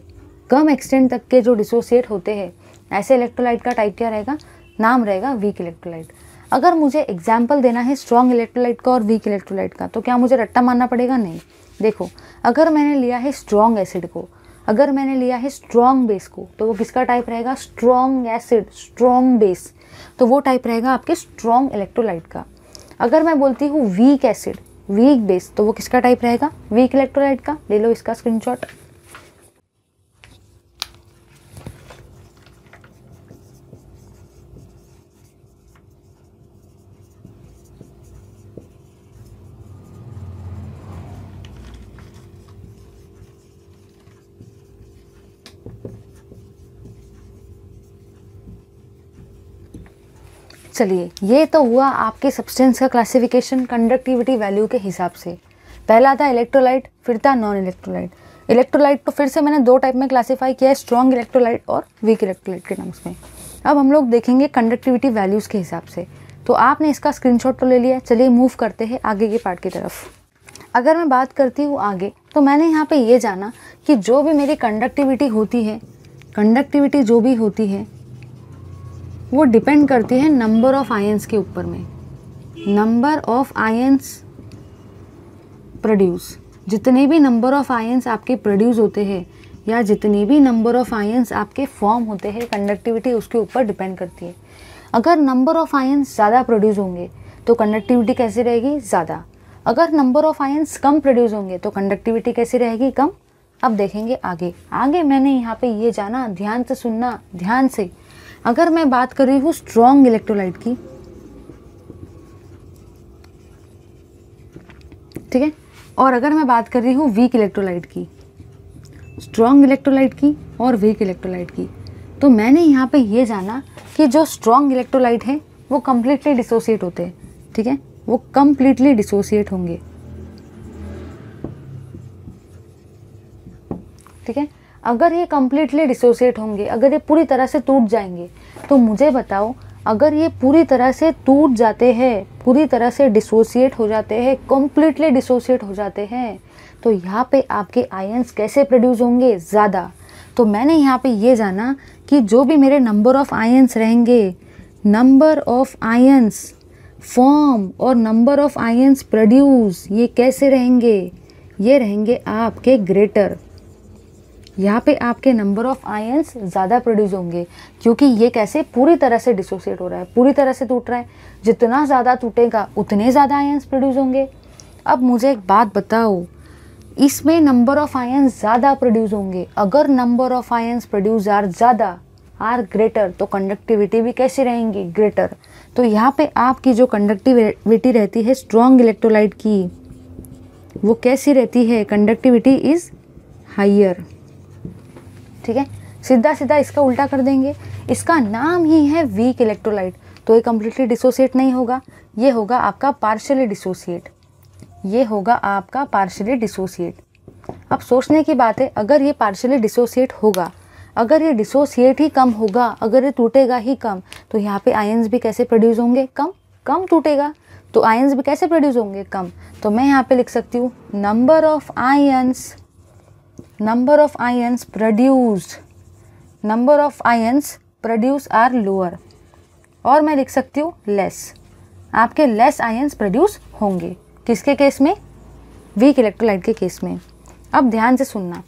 कम एक्सटेंट तक के जो डिसोसिएट होते हैं ऐसे इलेक्ट्रोलाइट का टाइप क्या रहेगा नाम रहेगा वीक इलेक्ट्रोलाइट अगर मुझे एग्जाम्पल देना है स्ट्रॉन्ग इलेक्ट्रोलाइट का और वीक इलेक्ट्रोलाइट का तो क्या मुझे रट्टा मानना पड़ेगा नहीं देखो अगर मैंने लिया है स्ट्रॉन्ग एसिड को अगर मैंने लिया है स्ट्रॉन्ग बेस को तो वो किसका टाइप रहेगा स्ट्रॉन्ग एसिड स्ट्रॉन्ग बेस तो वो टाइप रहेगा आपके स्ट्रॉन्ग इलेक्ट्रोलाइट का अगर मैं बोलती हूँ वीक एसिड वीक बेस तो वो किसका टाइप रहेगा वीक इलेक्ट्रोलाइट का ले लो इसका स्क्रीनशॉट चलिए ये तो हुआ आपके सब्सटेंस का क्लासिफिकेशन कंडक्टिविटी वैल्यू के हिसाब से पहला था इलेक्ट्रोलाइट फिर था नॉन इलेक्ट्रोलाइट इलेक्ट्रोलाइट को फिर से मैंने दो टाइप में क्लासीफाई किया है स्ट्रॉन्ग इलेक्ट्रोलाइट और वीक इलेक्ट्रोलाइट के नाम में अब हम लोग देखेंगे कंडक्टिविटी वैल्यूज़ के हिसाब से तो आपने इसका स्क्रीन तो ले लिया चलिए मूव करते हैं आगे के पार्ट की तरफ अगर मैं बात करती हूँ आगे तो मैंने यहाँ पर ये जाना कि जो भी मेरी कंडक्टिविटी होती है कंडक्टिविटी जो भी होती है वो डिपेंड करती है नंबर ऑफ आयंस के ऊपर में नंबर ऑफ आयंस प्रोड्यूस जितने भी नंबर ऑफ आयंस आपके प्रोड्यूस होते हैं या जितने भी नंबर ऑफ आयंस आपके फॉर्म होते हैं कंडक्टिविटी उसके ऊपर डिपेंड करती है अगर नंबर ऑफ आयंस ज़्यादा प्रोड्यूस होंगे तो कंडक्टिविटी कैसी रहेगी ज़्यादा अगर नंबर ऑफ आयंस कम प्रोड्यूस होंगे तो कंडक्टिविटी कैसी रहेगी कम अब देखेंगे आगे आगे मैंने यहाँ पे ये जाना ध्यान से सुनना ध्यान से अगर मैं बात कर रही हूँ स्ट्रॉन्ग इलेक्ट्रोलाइट की ठीक है और अगर मैं बात कर रही हूँ वीक इलेक्ट्रोलाइट की स्ट्रॉन्ग इलेक्ट्रोलाइट की और वीक इलेक्ट्रोलाइट की तो मैंने यहाँ पे ये जाना कि जो स्ट्रॉन्ग इलेक्ट्रोलाइट है वो कम्प्लीटली डिसोसिएट होते हैं ठीक है वो कम्प्लीटली डिसोसिएट होंगे ठीक है अगर ये कम्प्लीटली डिसोसिएट होंगे अगर ये पूरी तरह से टूट जाएंगे तो मुझे बताओ अगर ये पूरी तरह से टूट जाते हैं पूरी तरह से डिसोसिएट हो जाते हैं कम्प्लीटली डिसोसिएट हो जाते हैं तो यहाँ पे आपके आयन्स कैसे प्रोड्यूस होंगे ज़्यादा तो मैंने यहाँ पे ये जाना कि जो भी मेरे नंबर ऑफ़ आयंस रहेंगे नंबर ऑफ़ आयंस फॉर्म और नंबर ऑफ़ आयंस प्रोड्यूस ये कैसे रहेंगे ये रहेंगे आपके ग्रेटर यहाँ पे आपके नंबर ऑफ आयंस ज़्यादा प्रोड्यूस होंगे क्योंकि ये कैसे पूरी तरह से डिसोसिएट हो रहा है पूरी तरह से टूट रहा है जितना ज़्यादा टूटेगा उतने ज़्यादा आयंस प्रोड्यूस होंगे अब मुझे एक बात बताओ इसमें नंबर ऑफ आयंस ज़्यादा प्रोड्यूस होंगे अगर number of ions produce are ज़्यादा आर ग्रेटर तो कंडक्टिविटी भी कैसी रहेंगी ग्रेटर तो यहाँ पे आपकी जो कंडक्टिविटी रहती है स्ट्रॉन्ग इलेक्ट्रोलाइट की वो कैसी रहती है कंडक्टिविटी इज़ हाइयर ठीक है सीधा सीधा इसका उल्टा कर देंगे इसका नाम ही है वीक इलेक्ट्रोलाइट तो ये कम्प्लीटली डिसोसिएट नहीं होगा ये होगा आपका पार्शली डिसोसिएट ये होगा आपका पार्शली डिसोसिएट अब सोचने की बात है अगर ये पार्शली डिसोसिएट होगा अगर ये डिसोसिएट ही कम होगा अगर ये टूटेगा ही कम तो यहाँ पे आयंस भी कैसे प्रोड्यूस होंगे कम कम टूटेगा तो आयंस भी कैसे प्रोड्यूस होंगे कम तो मैं यहाँ पे लिख सकती हूँ number of ions number of ions produced number of ions produce are lower और मैं लिख सकती हूँ less आपके less ions produce होंगे किसके केस में वीक इलेक्ट्रोलाइट के केस में अब ध्यान से सुनना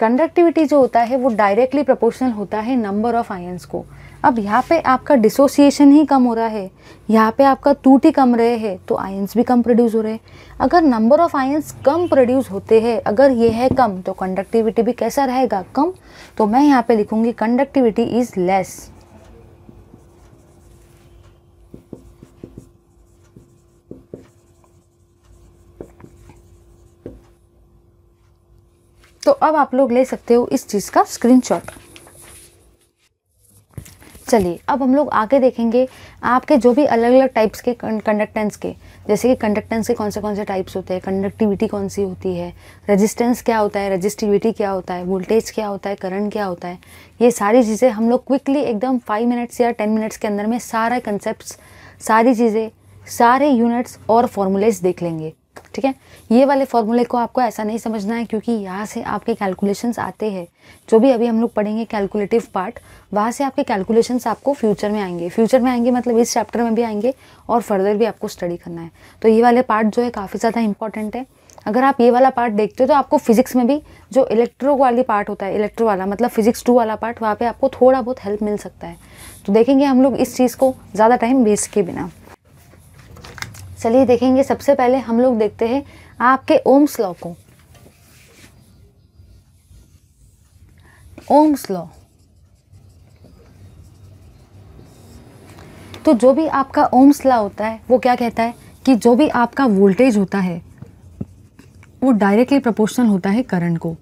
कंडक्टिविटी जो होता है वो डायरेक्टली प्रोपोर्शनल होता है नंबर ऑफ आयंस को अब यहाँ पे आपका डिसोसिएशन ही कम हो रहा है यहाँ पे आपका टूट ही कम रहे हैं तो आयंस भी कम प्रोड्यूस हो रहे हैं अगर नंबर ऑफ आयंस कम प्रोड्यूस होते हैं अगर ये है कम तो कंडक्टिविटी भी कैसा रहेगा कम तो मैं यहाँ पे लिखूंगी कंडक्टिविटी इज़ लेस तो अब आप लोग ले सकते हो इस चीज़ का स्क्रीनशॉट चलिए अब हम लोग आगे देखेंगे आपके जो भी अलग अलग टाइप्स के कंडक्टेंस के जैसे कि कंडक्टेंस के कौन से कौन से टाइप्स होते हैं कंडक्टिविटी कौन सी होती है रेजिस्टेंस क्या होता है रेजिस्टिविटी क्या होता है वोल्टेज क्या होता है करंट क्या होता है ये सारी चीज़ें हम लोग क्विकली एकदम फाइव मिनट्स या टेन मिनट्स के अंदर में सारा कंसेप्ट सारी चीज़ें सारे यूनिट्स और फॉर्मूलेज देख लेंगे ठीक है ये वाले फॉर्मूले को आपको ऐसा नहीं समझना है क्योंकि यहाँ से आपके कैलकुलेशंस आते हैं जो भी अभी हम लोग पढ़ेंगे कैलकुलेटिव पार्ट वहाँ से आपके कैलकुलेशंस आपको फ्यूचर में आएंगे फ्यूचर में आएंगे मतलब इस चैप्टर में भी आएंगे और फर्दर भी आपको स्टडी करना है तो ये वाले पार्ट जो है काफ़ी ज़्यादा इंपॉर्टेंट है अगर आप ये वाला पार्ट देखते हो तो आपको फिजिक्स में भी जो इलेक्ट्रो वाली पार्ट होता है इलेक्ट्रो वाला मतलब फिजिक्स टू वाला पार्ट वहाँ पे आपको थोड़ा बहुत हेल्प मिल सकता है तो देखेंगे हम लोग इस चीज़ को ज़्यादा टाइम वेस्ट के बिना चलिए देखेंगे सबसे पहले हम लोग देखते हैं आपके ओम स्लॉ को ओम स्लॉ तो जो भी आपका ओम स्लॉ होता है वो क्या कहता है कि जो भी आपका वोल्टेज होता है वो डायरेक्टली प्रोपोर्शनल होता है करंट को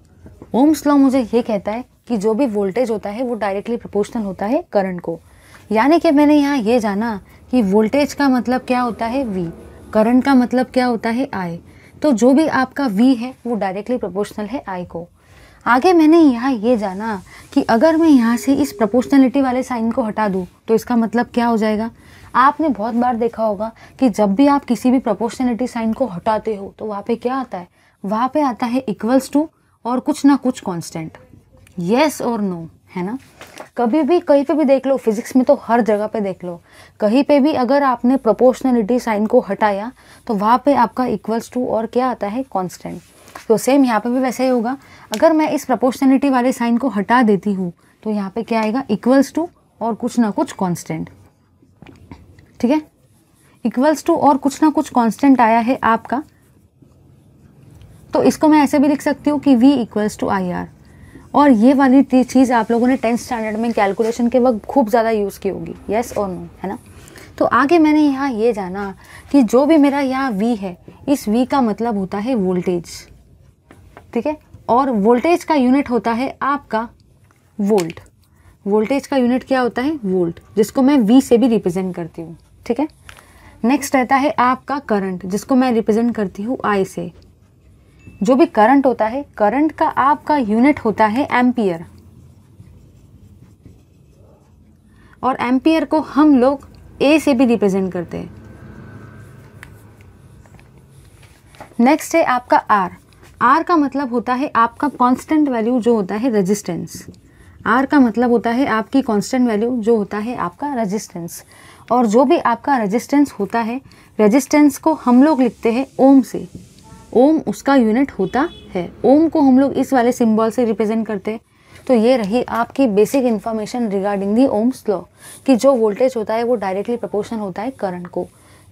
ओम्स लॉ मुझे ये कहता है कि जो भी वोल्टेज होता है वो डायरेक्टली प्रोपोर्शनल होता है करंट को यानी कि मैंने यहाँ ये जाना कि वोल्टेज का मतलब क्या होता है वी करंट का मतलब क्या होता है आई तो जो भी आपका वी है वो डायरेक्टली प्रोपोर्शनल है आई को आगे मैंने यहाँ ये जाना कि अगर मैं यहाँ से इस प्रपोर्शनलिटी वाले साइन को हटा दूँ तो इसका मतलब क्या हो जाएगा आपने बहुत बार देखा होगा कि जब भी आप किसी भी प्रोपोर्शनलिटी साइन को हटाते हो तो वहाँ पे क्या आता है वहाँ पे आता है इक्वल्स टू और कुछ ना कुछ कांस्टेंट यस और नो है ना कभी भी कहीं पे भी देख लो फिजिक्स में तो हर जगह पे देख लो कहीं पे भी अगर आपने प्रोपोर्शनलिटी साइन को हटाया तो वहाँ पे आपका इक्वल्स टू और क्या आता है कांस्टेंट तो सेम यहाँ पे भी वैसा ही होगा अगर मैं इस प्रोपोर्शनलिटी वाले साइन को हटा देती हूँ तो यहाँ पे क्या आएगा इक्वल्स टू और कुछ ना कुछ कॉन्स्टेंट ठीक है इक्वल्स टू और कुछ ना कुछ कॉन्स्टेंट आया है आपका तो इसको मैं ऐसे भी लिख सकती हूँ कि V equals to I R और ये वाली चीज़ आप लोगों ने टेंथ स्टैंडर्ड में कैलकुलेशन के वक्त खूब ज़्यादा यूज़ की होगी येस और नो है ना तो आगे मैंने यहाँ ये जाना कि जो भी मेरा यहाँ वी है इस वी का मतलब होता है वोल्टेज ठीक है और वोल्टेज का यूनिट होता है आपका वोल्ट वोल्टेज का यूनिट क्या होता है वोल्ट जिसको मैं वी से भी रिप्रेजेंट करती हूँ ठीक है नेक्स्ट रहता है आपका करंट जिसको मैं रिप्रेजेंट करती हूँ आई से जो भी करंट होता है करंट का आपका यूनिट होता है एम्पियर और एम्पियर को हम लोग ए से भी रिप्रेजेंट करते हैं नेक्स्ट है आपका आर आर का मतलब होता है आपका कांस्टेंट वैल्यू जो होता है रेजिस्टेंस आर का मतलब होता है आपकी कांस्टेंट वैल्यू जो होता है आपका रेजिस्टेंस और जो भी आपका रेजिस्टेंस होता है रेजिस्टेंस को हम लोग लिखते हैं ओम से ओम उसका यूनिट होता है ओम को हम लोग इस वाले सिंबल से रिप्रेजेंट करते हैं तो ये रही आपकी basic information regarding the Ohm's law कि जो वोल्टेज होता है वो डायरेक्टली प्रपोर्शन होता है करंट को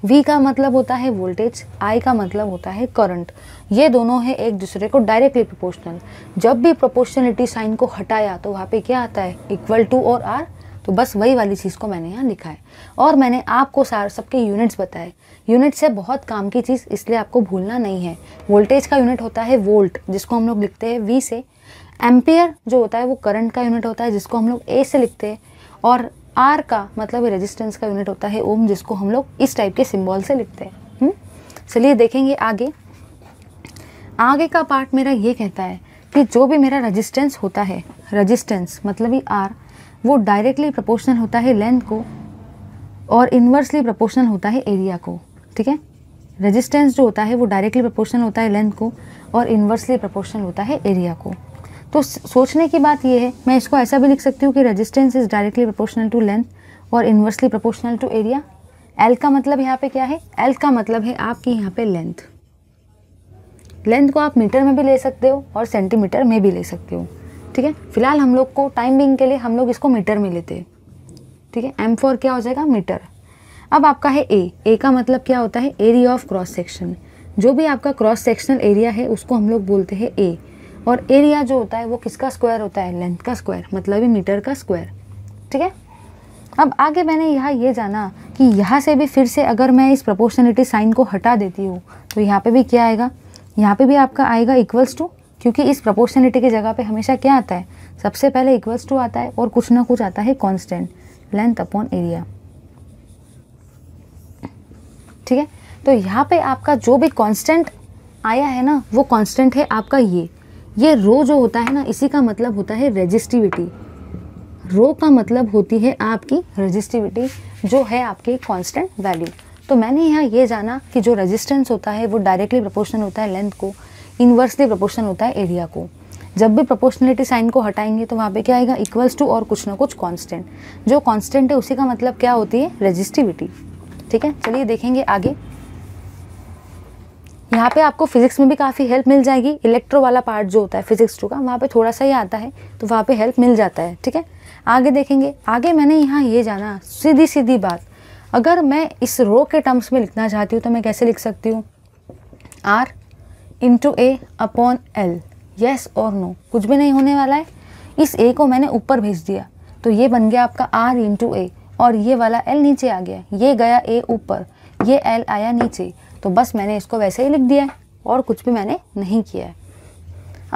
वी का मतलब होता है वोल्टेज आई का मतलब होता है करंट ये दोनों है एक दूसरे को डायरेक्टली प्रोपोर्शनल जब भी प्रोपोर्शनलिटी साइन को हटाया तो वहाँ पे क्या आता है इक्वल टू और आर तो बस वही वाली चीज़ को मैंने यहाँ लिखा है और मैंने आपको सार सबके यूनिट्स बताए यूनिट से बहुत काम की चीज़ इसलिए आपको भूलना नहीं है वोल्टेज का यूनिट होता है वोल्ट जिसको हम लोग लिखते हैं वी से एम्पेयर जो होता है वो करंट का यूनिट होता है जिसको हम लोग ए से लिखते हैं और आर का मतलब रेजिस्टेंस का यूनिट होता है ओम जिसको हम लोग इस टाइप के सिम्बॉल से लिखते हैं हम्म? चलिए देखेंगे आगे आगे का पार्ट मेरा ये कहता है कि जो भी मेरा रजिस्टेंस होता है रजिस्टेंस मतलब ही आर वो डायरेक्टली प्रपोर्शनल होता है लेंथ को और इन्वर्सली प्रपोर्शनल होता है एरिया को ठीक है रेजिस्टेंस जो होता है वो डायरेक्टली प्रपोर्शनल होता है लेंथ को और इन्वर्सली प्रपोर्शनल होता है एरिया को तो सोचने की बात ये है मैं इसको ऐसा भी लिख सकती हूँ कि resistance is directly proportional to length और inversely proportional to area L का मतलब यहाँ पे क्या है एल का मतलब है आपकी यहाँ पे लेंथ लेंथ को आप मीटर में भी ले सकते हो और सेंटीमीटर में भी ले सकते हो ठीक है फिलहाल हम लोग को टाइम बिंग के लिए हम लोग इसको मीटर में लेते हैं ठीक है एम फोर क्या हो जाएगा मीटर अब आपका है ए ए का मतलब क्या होता है एरिया ऑफ क्रॉस सेक्शन जो भी आपका क्रॉस सेक्शनल एरिया है उसको हम लोग बोलते हैं ए और एरिया जो होता है वो किसका स्क्वायर होता है लेंथ का स्क्वायर मतलब ही मीटर का स्क्वायर ठीक है अब आगे मैंने यहाँ ये जाना कि यहाँ से भी फिर से अगर मैं इस प्रपोर्शनलिटी साइन को हटा देती हूँ तो यहाँ पे भी क्या आएगा यहाँ पे भी आपका आएगा इक्वल्स टू क्योंकि इस प्रपोर्शनलिटी की जगह पे हमेशा क्या आता है सबसे पहले इक्वल्स टू आता है और कुछ ना कुछ आता है कॉन्स्टेंट लेंथ अपॉन एरिया ठीक है तो यहाँ पे आपका जो भी कांस्टेंट आया है ना वो कांस्टेंट है आपका ये ये रो जो होता है ना इसी का मतलब होता है रजिस्टिविटी रो का मतलब होती है आपकी रजिस्टिविटी जो है आपकी कांस्टेंट वैल्यू तो मैंने यहाँ ये जाना कि जो रजिस्टेंस होता है वो डायरेक्टली प्रपोर्शनल होता है लेंथ को इन्वर्सली प्रपोर्शनल होता है एरिया को जब भी प्रोपोर्शनलिटी साइन को हटाएंगे तो वहाँ पे क्या आएगा इक्वल्स टू और कुछ ना कुछ कांस्टेंट जो कांस्टेंट है उसी का मतलब क्या होती है रजिस्टिविटी ठीक है चलिए देखेंगे आगे यहाँ पे आपको फिजिक्स में भी काफ़ी हेल्प मिल जाएगी इलेक्ट्रो वाला पार्ट जो होता है फिजिक्स टू का वहाँ पे थोड़ा सा ही आता है तो वहाँ पे हेल्प मिल जाता है ठीक है आगे देखेंगे आगे मैंने यहाँ ये जाना सीधी सीधी बात अगर मैं इस रो के टर्म्स में लिखना चाहती हूँ तो मैं कैसे लिख सकती हूँ R into A upon L yes और नो कुछ भी नहीं होने वाला है इस ए को मैंने ऊपर भेज दिया तो ये बन गया आपका आर इंटू ए और ये वाला एल नीचे आ गया ये गया ए ऊपर ये एल आया नीचे तो बस मैंने इसको वैसे ही लिख दिया है और कुछ भी मैंने नहीं किया है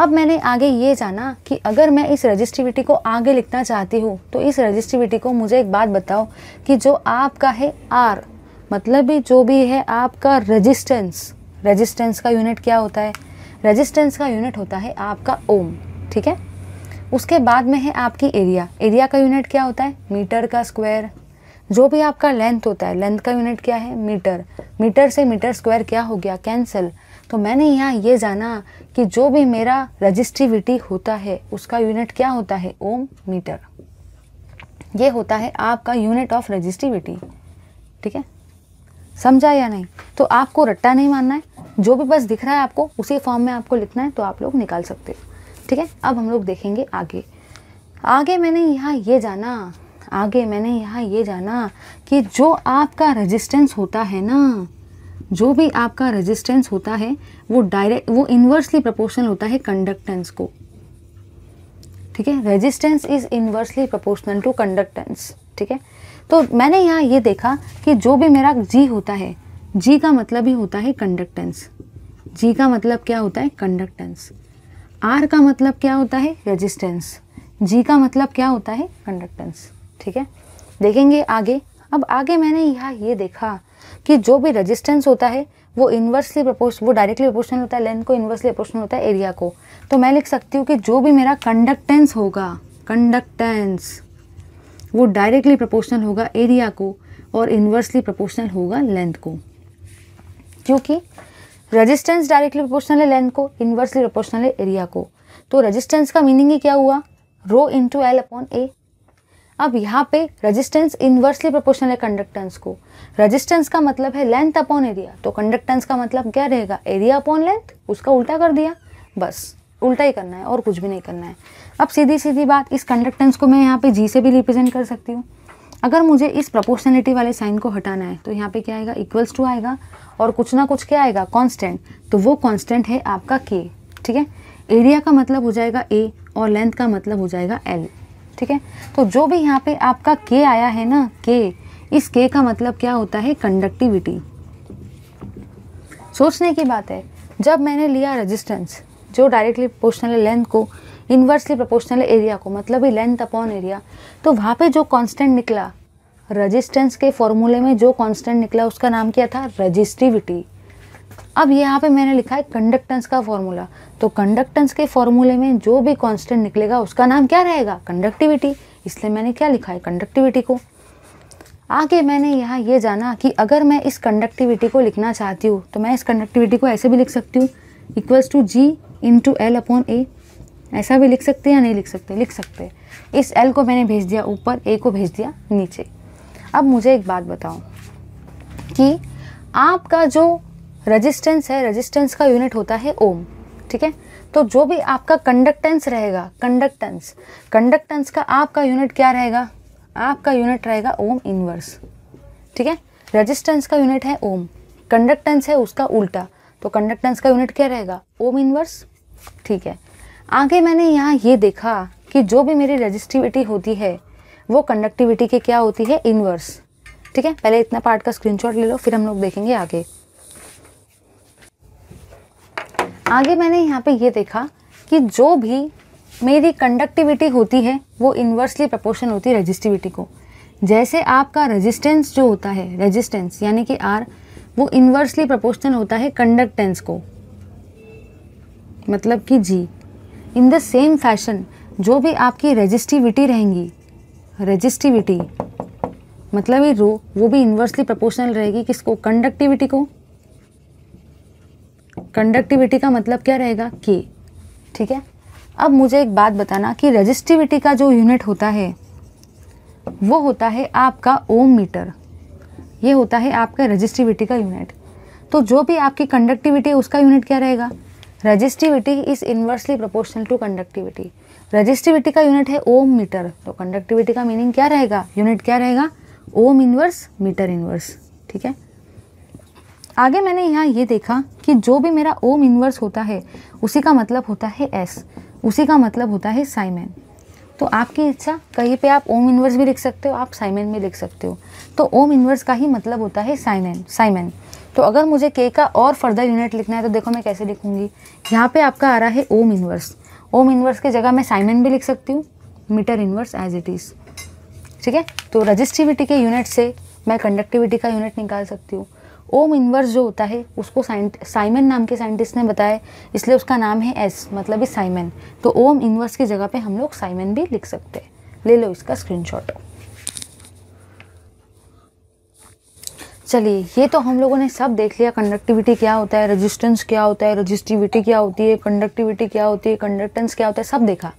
अब मैंने आगे ये जाना कि अगर मैं इस रजिस्टिविटी को आगे लिखना चाहती हूँ तो इस रजिस्टिविटी को मुझे एक बात बताओ कि जो आपका है आर मतलब जो भी है आपका रजिस्टेंस रजिस्टेंस का यूनिट क्या होता है रजिस्टेंस का यूनिट होता है आपका ओम ठीक है उसके बाद में है आपकी एरिया एरिया का यूनिट क्या होता है मीटर का स्क्वायर जो भी आपका लेंथ होता है लेंथ का यूनिट क्या है मीटर मीटर से मीटर स्क्वायर क्या हो गया कैंसिल तो मैंने यहाँ ये जाना कि जो भी मेरा रजिस्टिविटी होता है उसका यूनिट क्या होता है ओम मीटर ये होता है आपका यूनिट ऑफ रजिस्टिविटी ठीक है समझा या नहीं तो आपको रट्टा नहीं मानना है जो भी बस दिख रहा है आपको उसी फॉर्म में आपको लिखना है तो आप लोग निकाल सकते हो ठीक है अब हम लोग देखेंगे आगे आगे मैंने यहाँ ये जाना आगे मैंने यहाँ ये जाना कि जो आपका रेजिस्टेंस होता है ना जो भी आपका रेजिस्टेंस होता है वो डायरेक्ट वो इन्वर्सली प्रोपोर्शनल होता है कंडक्टेंस को ठीक है resistance is inversely proportional to conductance ठीक है तो मैंने यहाँ ये देखा कि जो भी मेरा जी होता है जी का मतलब ही होता है कंडक्टेंस जी का मतलब क्या होता है कंडक्टेंस आर का मतलब क्या होता है रेजिस्टेंस जी का मतलब क्या होता है कंडक्टेंस ठीक है देखेंगे आगे अब आगे मैंने यहाँ ये देखा कि जो भी रेजिस्टेंस होता है वो इन्वर्सली प्रपोर्श वो डायरेक्टली प्रपोर्शनल होता है लेंथ को इन्वर्सली प्रपोर्शनल होता है एरिया को तो मैं लिख सकती हूँ कि जो भी मेरा कंडक्टेंस होगा कंडक्टेंस वो डायरेक्टली प्रपोर्शनल होगा एरिया को और इन्वर्सली प्रपोर्शनल होगा लेंथ को क्योंकि रेजिस्टेंस डायरेक्टली प्रोपोर्शनल है लेंथ को इन्वर्सली प्रोपोर्शनल है एरिया को तो रेजिस्टेंस का मीनिंग ही क्या हुआ rho into L upon A अब यहाँ पे रेजिस्टेंस इन्वर्सली प्रोपोर्शनल है कंडक्टेंस को रेजिस्टेंस का मतलब है लेंथ अपॉन एरिया तो कंडक्टेंस का मतलब क्या रहेगा एरिया अपॉन लेंथ उसका उल्टा कर दिया बस उल्टा ही करना है और कुछ भी नहीं करना है अब सीधी सीधी बात इस कंडक्टेंस को मैं यहाँ पे जी से भी रिप्रेजेंट कर सकती हूँ अगर मुझे इस प्रोपोर्शनलिटी वाले साइन को हटाना है तो यहाँ पे क्या आएगा इक्वल्स टू आएगा और कुछ ना कुछ क्या आएगा कांस्टेंट तो वो कांस्टेंट है आपका के ठीक है एरिया का मतलब हो जाएगा ए और लेंथ का मतलब हो जाएगा एल ठीक है तो जो भी यहाँ पे आपका के आया है ना के इस के का मतलब क्या होता है कंडक्टिविटी सोचने की बात है जब मैंने लिया रजिस्टेंस जो डायरेक्टली पोर्शनल लेंथ को इन्वर्सली प्रोपोर्शनल एरिया को मतलब ही लेंथ अपॉन एरिया तो वहाँ पे जो कांस्टेंट निकला रजिस्टेंस के फॉर्मूले में जो कांस्टेंट निकला उसका नाम क्या था रजिस्टिविटी अब यहाँ पे मैंने लिखा है कंडक्टेंस का फॉर्मूला तो कंडक्टेंस के फॉर्मूले में जो भी कांस्टेंट निकलेगा उसका नाम क्या रहेगा कंडक्टिविटी इसलिए मैंने क्या लिखा है कंडक्टिविटी को आगे मैंने यहाँ ये जाना कि अगर मैं इस कंडक्टिविटी को लिखना चाहती हूँ तो मैं इस कंडक्टिविटी को ऐसे भी लिख सकती हूँ equals to G into L upon A ऐसा भी लिख सकते या नहीं लिख सकते लिख सकते इस एल को मैंने भेज दिया ऊपर ए को भेज दिया नीचे अब मुझे एक बात बताओ कि आपका जो रजिस्टेंस है रजिस्टेंस का यूनिट होता है ओम ठीक है तो जो भी आपका कंडक्टेंस रहेगा कंडक्टेंस कंडक्टेंस का आपका यूनिट क्या रहेगा आपका यूनिट रहेगा ओम इनवर्स ठीक है रजिस्टेंस का यूनिट है ओम कंडक्टेंस है उसका उल्टा तो कंडक्टेंस का यूनिट क्या रहेगा ओम इनवर्स ठीक है आगे मैंने यहाँ ये देखा कि जो भी मेरी रजिस्टिविटी होती है वो कंडक्टिविटी के क्या होती है इनवर्स ठीक है पहले इतना पार्ट का स्क्रीनशॉट ले लो फिर हम लोग देखेंगे आगे आगे मैंने यहाँ पे ये देखा कि जो भी मेरी कंडक्टिविटी होती है वो इन्वर्सली प्रपोर्शन होती है रजिस्टिविटी को जैसे आपका रजिस्टेंस जो होता है रजिस्टेंस यानी कि आर वो इन्वर्सली प्रपोर्शन होता है कंडक्टेंस को मतलब कि G in the same fashion जो भी आपकी रजिस्टिविटी रहेंगी रजिस्टिविटी मतलब ये रो वो भी इन्वर्सली प्रोपोर्शनल रहेगी किसको कंडक्टिविटी को कंडक्टिविटी का मतलब क्या रहेगा के ठीक है अब मुझे एक बात बताना कि रजिस्टिविटी का जो यूनिट होता है वो होता है आपका ओम मीटर ये होता है आपका रजिस्टिविटी का यूनिट तो जो भी आपकी कंडक्टिविटी है उसका यूनिट क्या रहेगा resistivity is inversely proportional to conductivity resistivity का यूनिट है ओम मीटर तो कंडक्टिविटी का मीनिंग क्या रहेगा यूनिट क्या रहेगा ओम इन्वर्स मीटर इन्वर्स ठीक है आगे मैंने यहाँ ये देखा कि जो भी मेरा ओम इन्वर्स होता है उसी का मतलब होता है एस उसी का मतलब होता है साइमेन तो आपकी इच्छा कहीं पे आप ओम इन्वर्स भी लिख सकते हो आप साइमेन भी लिख सकते हो तो ओम इन्वर्स का ही मतलब होता है साइमेन साइमेन तो अगर मुझे के का और फर्दर यूनिट लिखना है तो देखो मैं कैसे लिखूंगी यहाँ पे आपका आ रहा है ओम इन्वर्स ओम इन्वर्स की जगह मैं साइमन भी लिख सकती हूँ metre inverse as it is ठीक है तो रजिस्टिविटी के यूनिट से मैं कंडक्टिविटी का यूनिट निकाल सकती हूँ ओम इन्वर्स जो होता है उसको साइमन नाम के साइंटिस्ट ने बताया इसलिए उसका नाम है एस मतलब इस साइमन तो ओम इन्वर्स की जगह पे हम लोग साइमन भी लिख सकते हैं ले लो इसका स्क्रीनशॉट चलिए ये तो हम लोगों ने सब देख लिया कंडक्टिविटी क्या होता है रेजिस्टेंस क्या होता है रजिस्टिविटी क्या होती है कंडक्टिविटी क्या होती है कंडक्टेंस क्या होता है सब देखा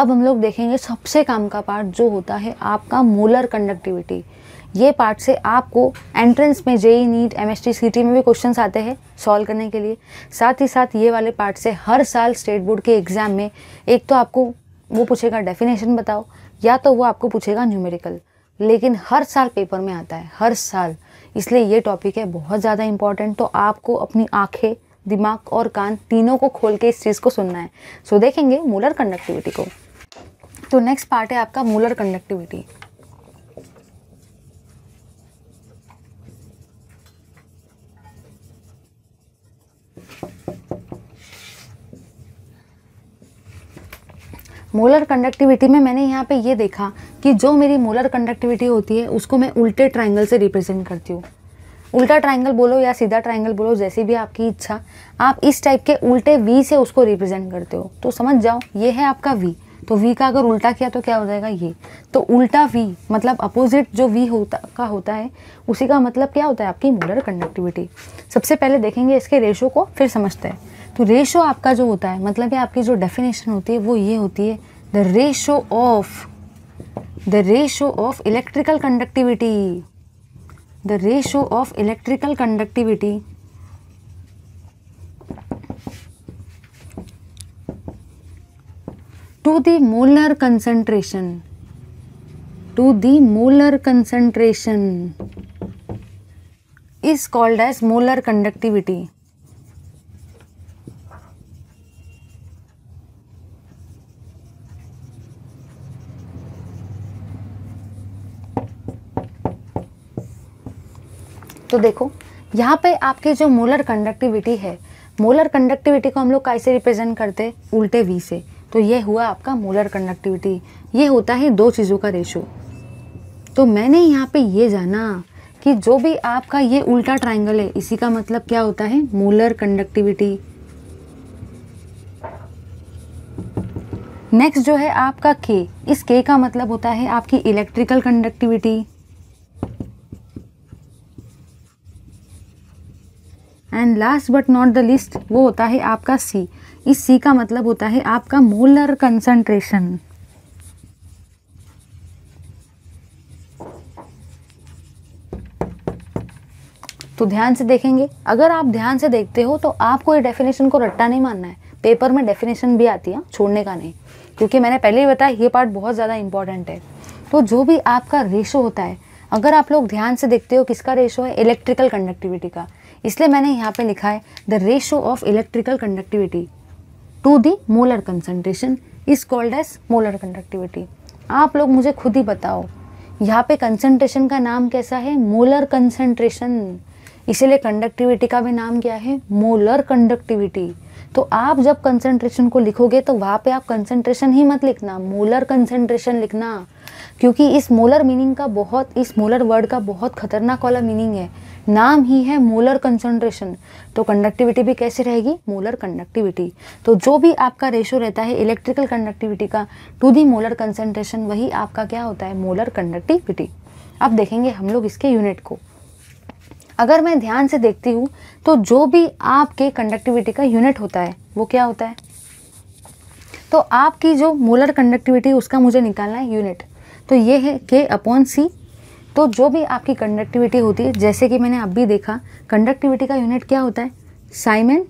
अब हम लोग देखेंगे सबसे काम का पार्ट जो होता है आपका मोलर कंडक्टिविटी ये पार्ट से आपको एंट्रेंस में जेई नीट एम एस में भी क्वेश्चन आते हैं सॉल्व करने के लिए साथ ही साथ ये वाले पार्ट से हर साल स्टेट बोर्ड के एग्ज़ाम में एक तो आपको वो पूछेगा डेफिनेशन बताओ या तो वो आपको पूछेगा न्यूमेरिकल लेकिन हर साल पेपर में आता है हर साल इसलिए ये टॉपिक है बहुत ज़्यादा इंपॉर्टेंट तो आपको अपनी आँखें दिमाग और कान तीनों को खोल के इस चीज़ को सुनना है सो देखेंगे मूलर कंडक्टिविटी को तो नेक्स्ट पार्ट है आपका मूलर कंडक्टिविटी मोलर कंडक्टिविटी में मैंने यहाँ पे ये देखा कि जो मेरी मोलर कंडक्टिविटी होती है उसको मैं उल्टे ट्राइंगल से रिप्रेजेंट करती हूँ उल्टा ट्राइंगल बोलो या सीधा ट्राइंगल बोलो जैसी भी आपकी इच्छा आप इस टाइप के उल्टे वी से उसको रिप्रेजेंट करते हो तो समझ जाओ ये है आपका वी तो वी का अगर उल्टा किया तो क्या हो जाएगा ये तो उल्टा वी मतलब अपोजिट जो वी होता का होता है उसी का मतलब क्या होता है आपकी मोलर कंडक्टिविटी सबसे पहले देखेंगे इसके रेशो को फिर समझते हैं तो रेशो आपका जो होता है मतलब आपकी जो डेफिनेशन होती है वो ये होती है the ratio of the ratio of electrical conductivity the ratio of electrical conductivity to the molar concentration to the molar concentration is called as molar conductivity तो देखो यहाँ पे आपके जो मोलर कंडक्टिविटी है मोलर कंडक्टिविटी को हम लोग कैसे रिप्रेजेंट करते उल्टे वी से तो ये हुआ आपका मोलर कंडक्टिविटी ये होता है दो चीज़ों का रेशो तो मैंने यहाँ पे ये जाना कि जो भी आपका ये उल्टा ट्राइंगल है इसी का मतलब क्या होता है मोलर कंडक्टिविटी नेक्स्ट जो है आपका के इस के का मतलब होता है आपकी electrical conductivity and last but not the least वो होता है आपका सी इस सी का मतलब होता है आपका मोलर कंसंट्रेशन तो ध्यान से देखेंगे अगर आप ध्यान से देखते हो तो आपको ये डेफिनेशन को रट्टा नहीं मानना है पेपर में डेफिनेशन भी आती है हाँ, छोड़ने का नहीं क्योंकि मैंने पहले ही बताया ये पार्ट बहुत ज़्यादा इंपॉर्टेंट है तो जो भी आपका रेशो होता है अगर आप लोग ध्यान से देखते हो किसका रेशो है इलेक्ट्रिकल कंडक्टिविटी का इसलिए मैंने यहाँ पे लिखा है the ratio of electrical conductivity to the molar concentration is called as molar conductivity आप लोग मुझे खुद ही बताओ यहाँ पे कंसनट्रेशन का नाम कैसा है मोलर कंसनट्रेशन इसीलिए कंडक्टिविटी का भी नाम क्या है मोलर कंडक्टिविटी तो आप जब कंसंट्रेशन को लिखोगे तो वहाँ पे आप कंसंट्रेशन ही मत लिखना मोलर कंसंट्रेशन लिखना क्योंकि इस मोलर मीनिंग का बहुत इस मोलर वर्ड का बहुत खतरनाक वाला मीनिंग है नाम ही है मोलर कंसंट्रेशन तो कंडक्टिविटी भी कैसे रहेगी मोलर कंडक्टिविटी तो जो भी आपका रेशो रहता है इलेक्ट्रिकल कंडक्टिविटी का टू दी मोलर कंसंट्रेशन वही आपका क्या होता है मोलर कंडक्टिविटी अब देखेंगे हम लोग इसके यूनिट को अगर मैं ध्यान से देखती हूँ तो जो भी आपके कंडक्टिविटी का यूनिट होता है वो क्या होता है तो आपकी जो मोलर कंडक्टिविटी उसका मुझे निकालना है यूनिट तो ये है के अपॉन सी तो जो भी आपकी कंडक्टिविटी होती है जैसे कि मैंने अब भी देखा कंडक्टिविटी का यूनिट क्या होता है साइमन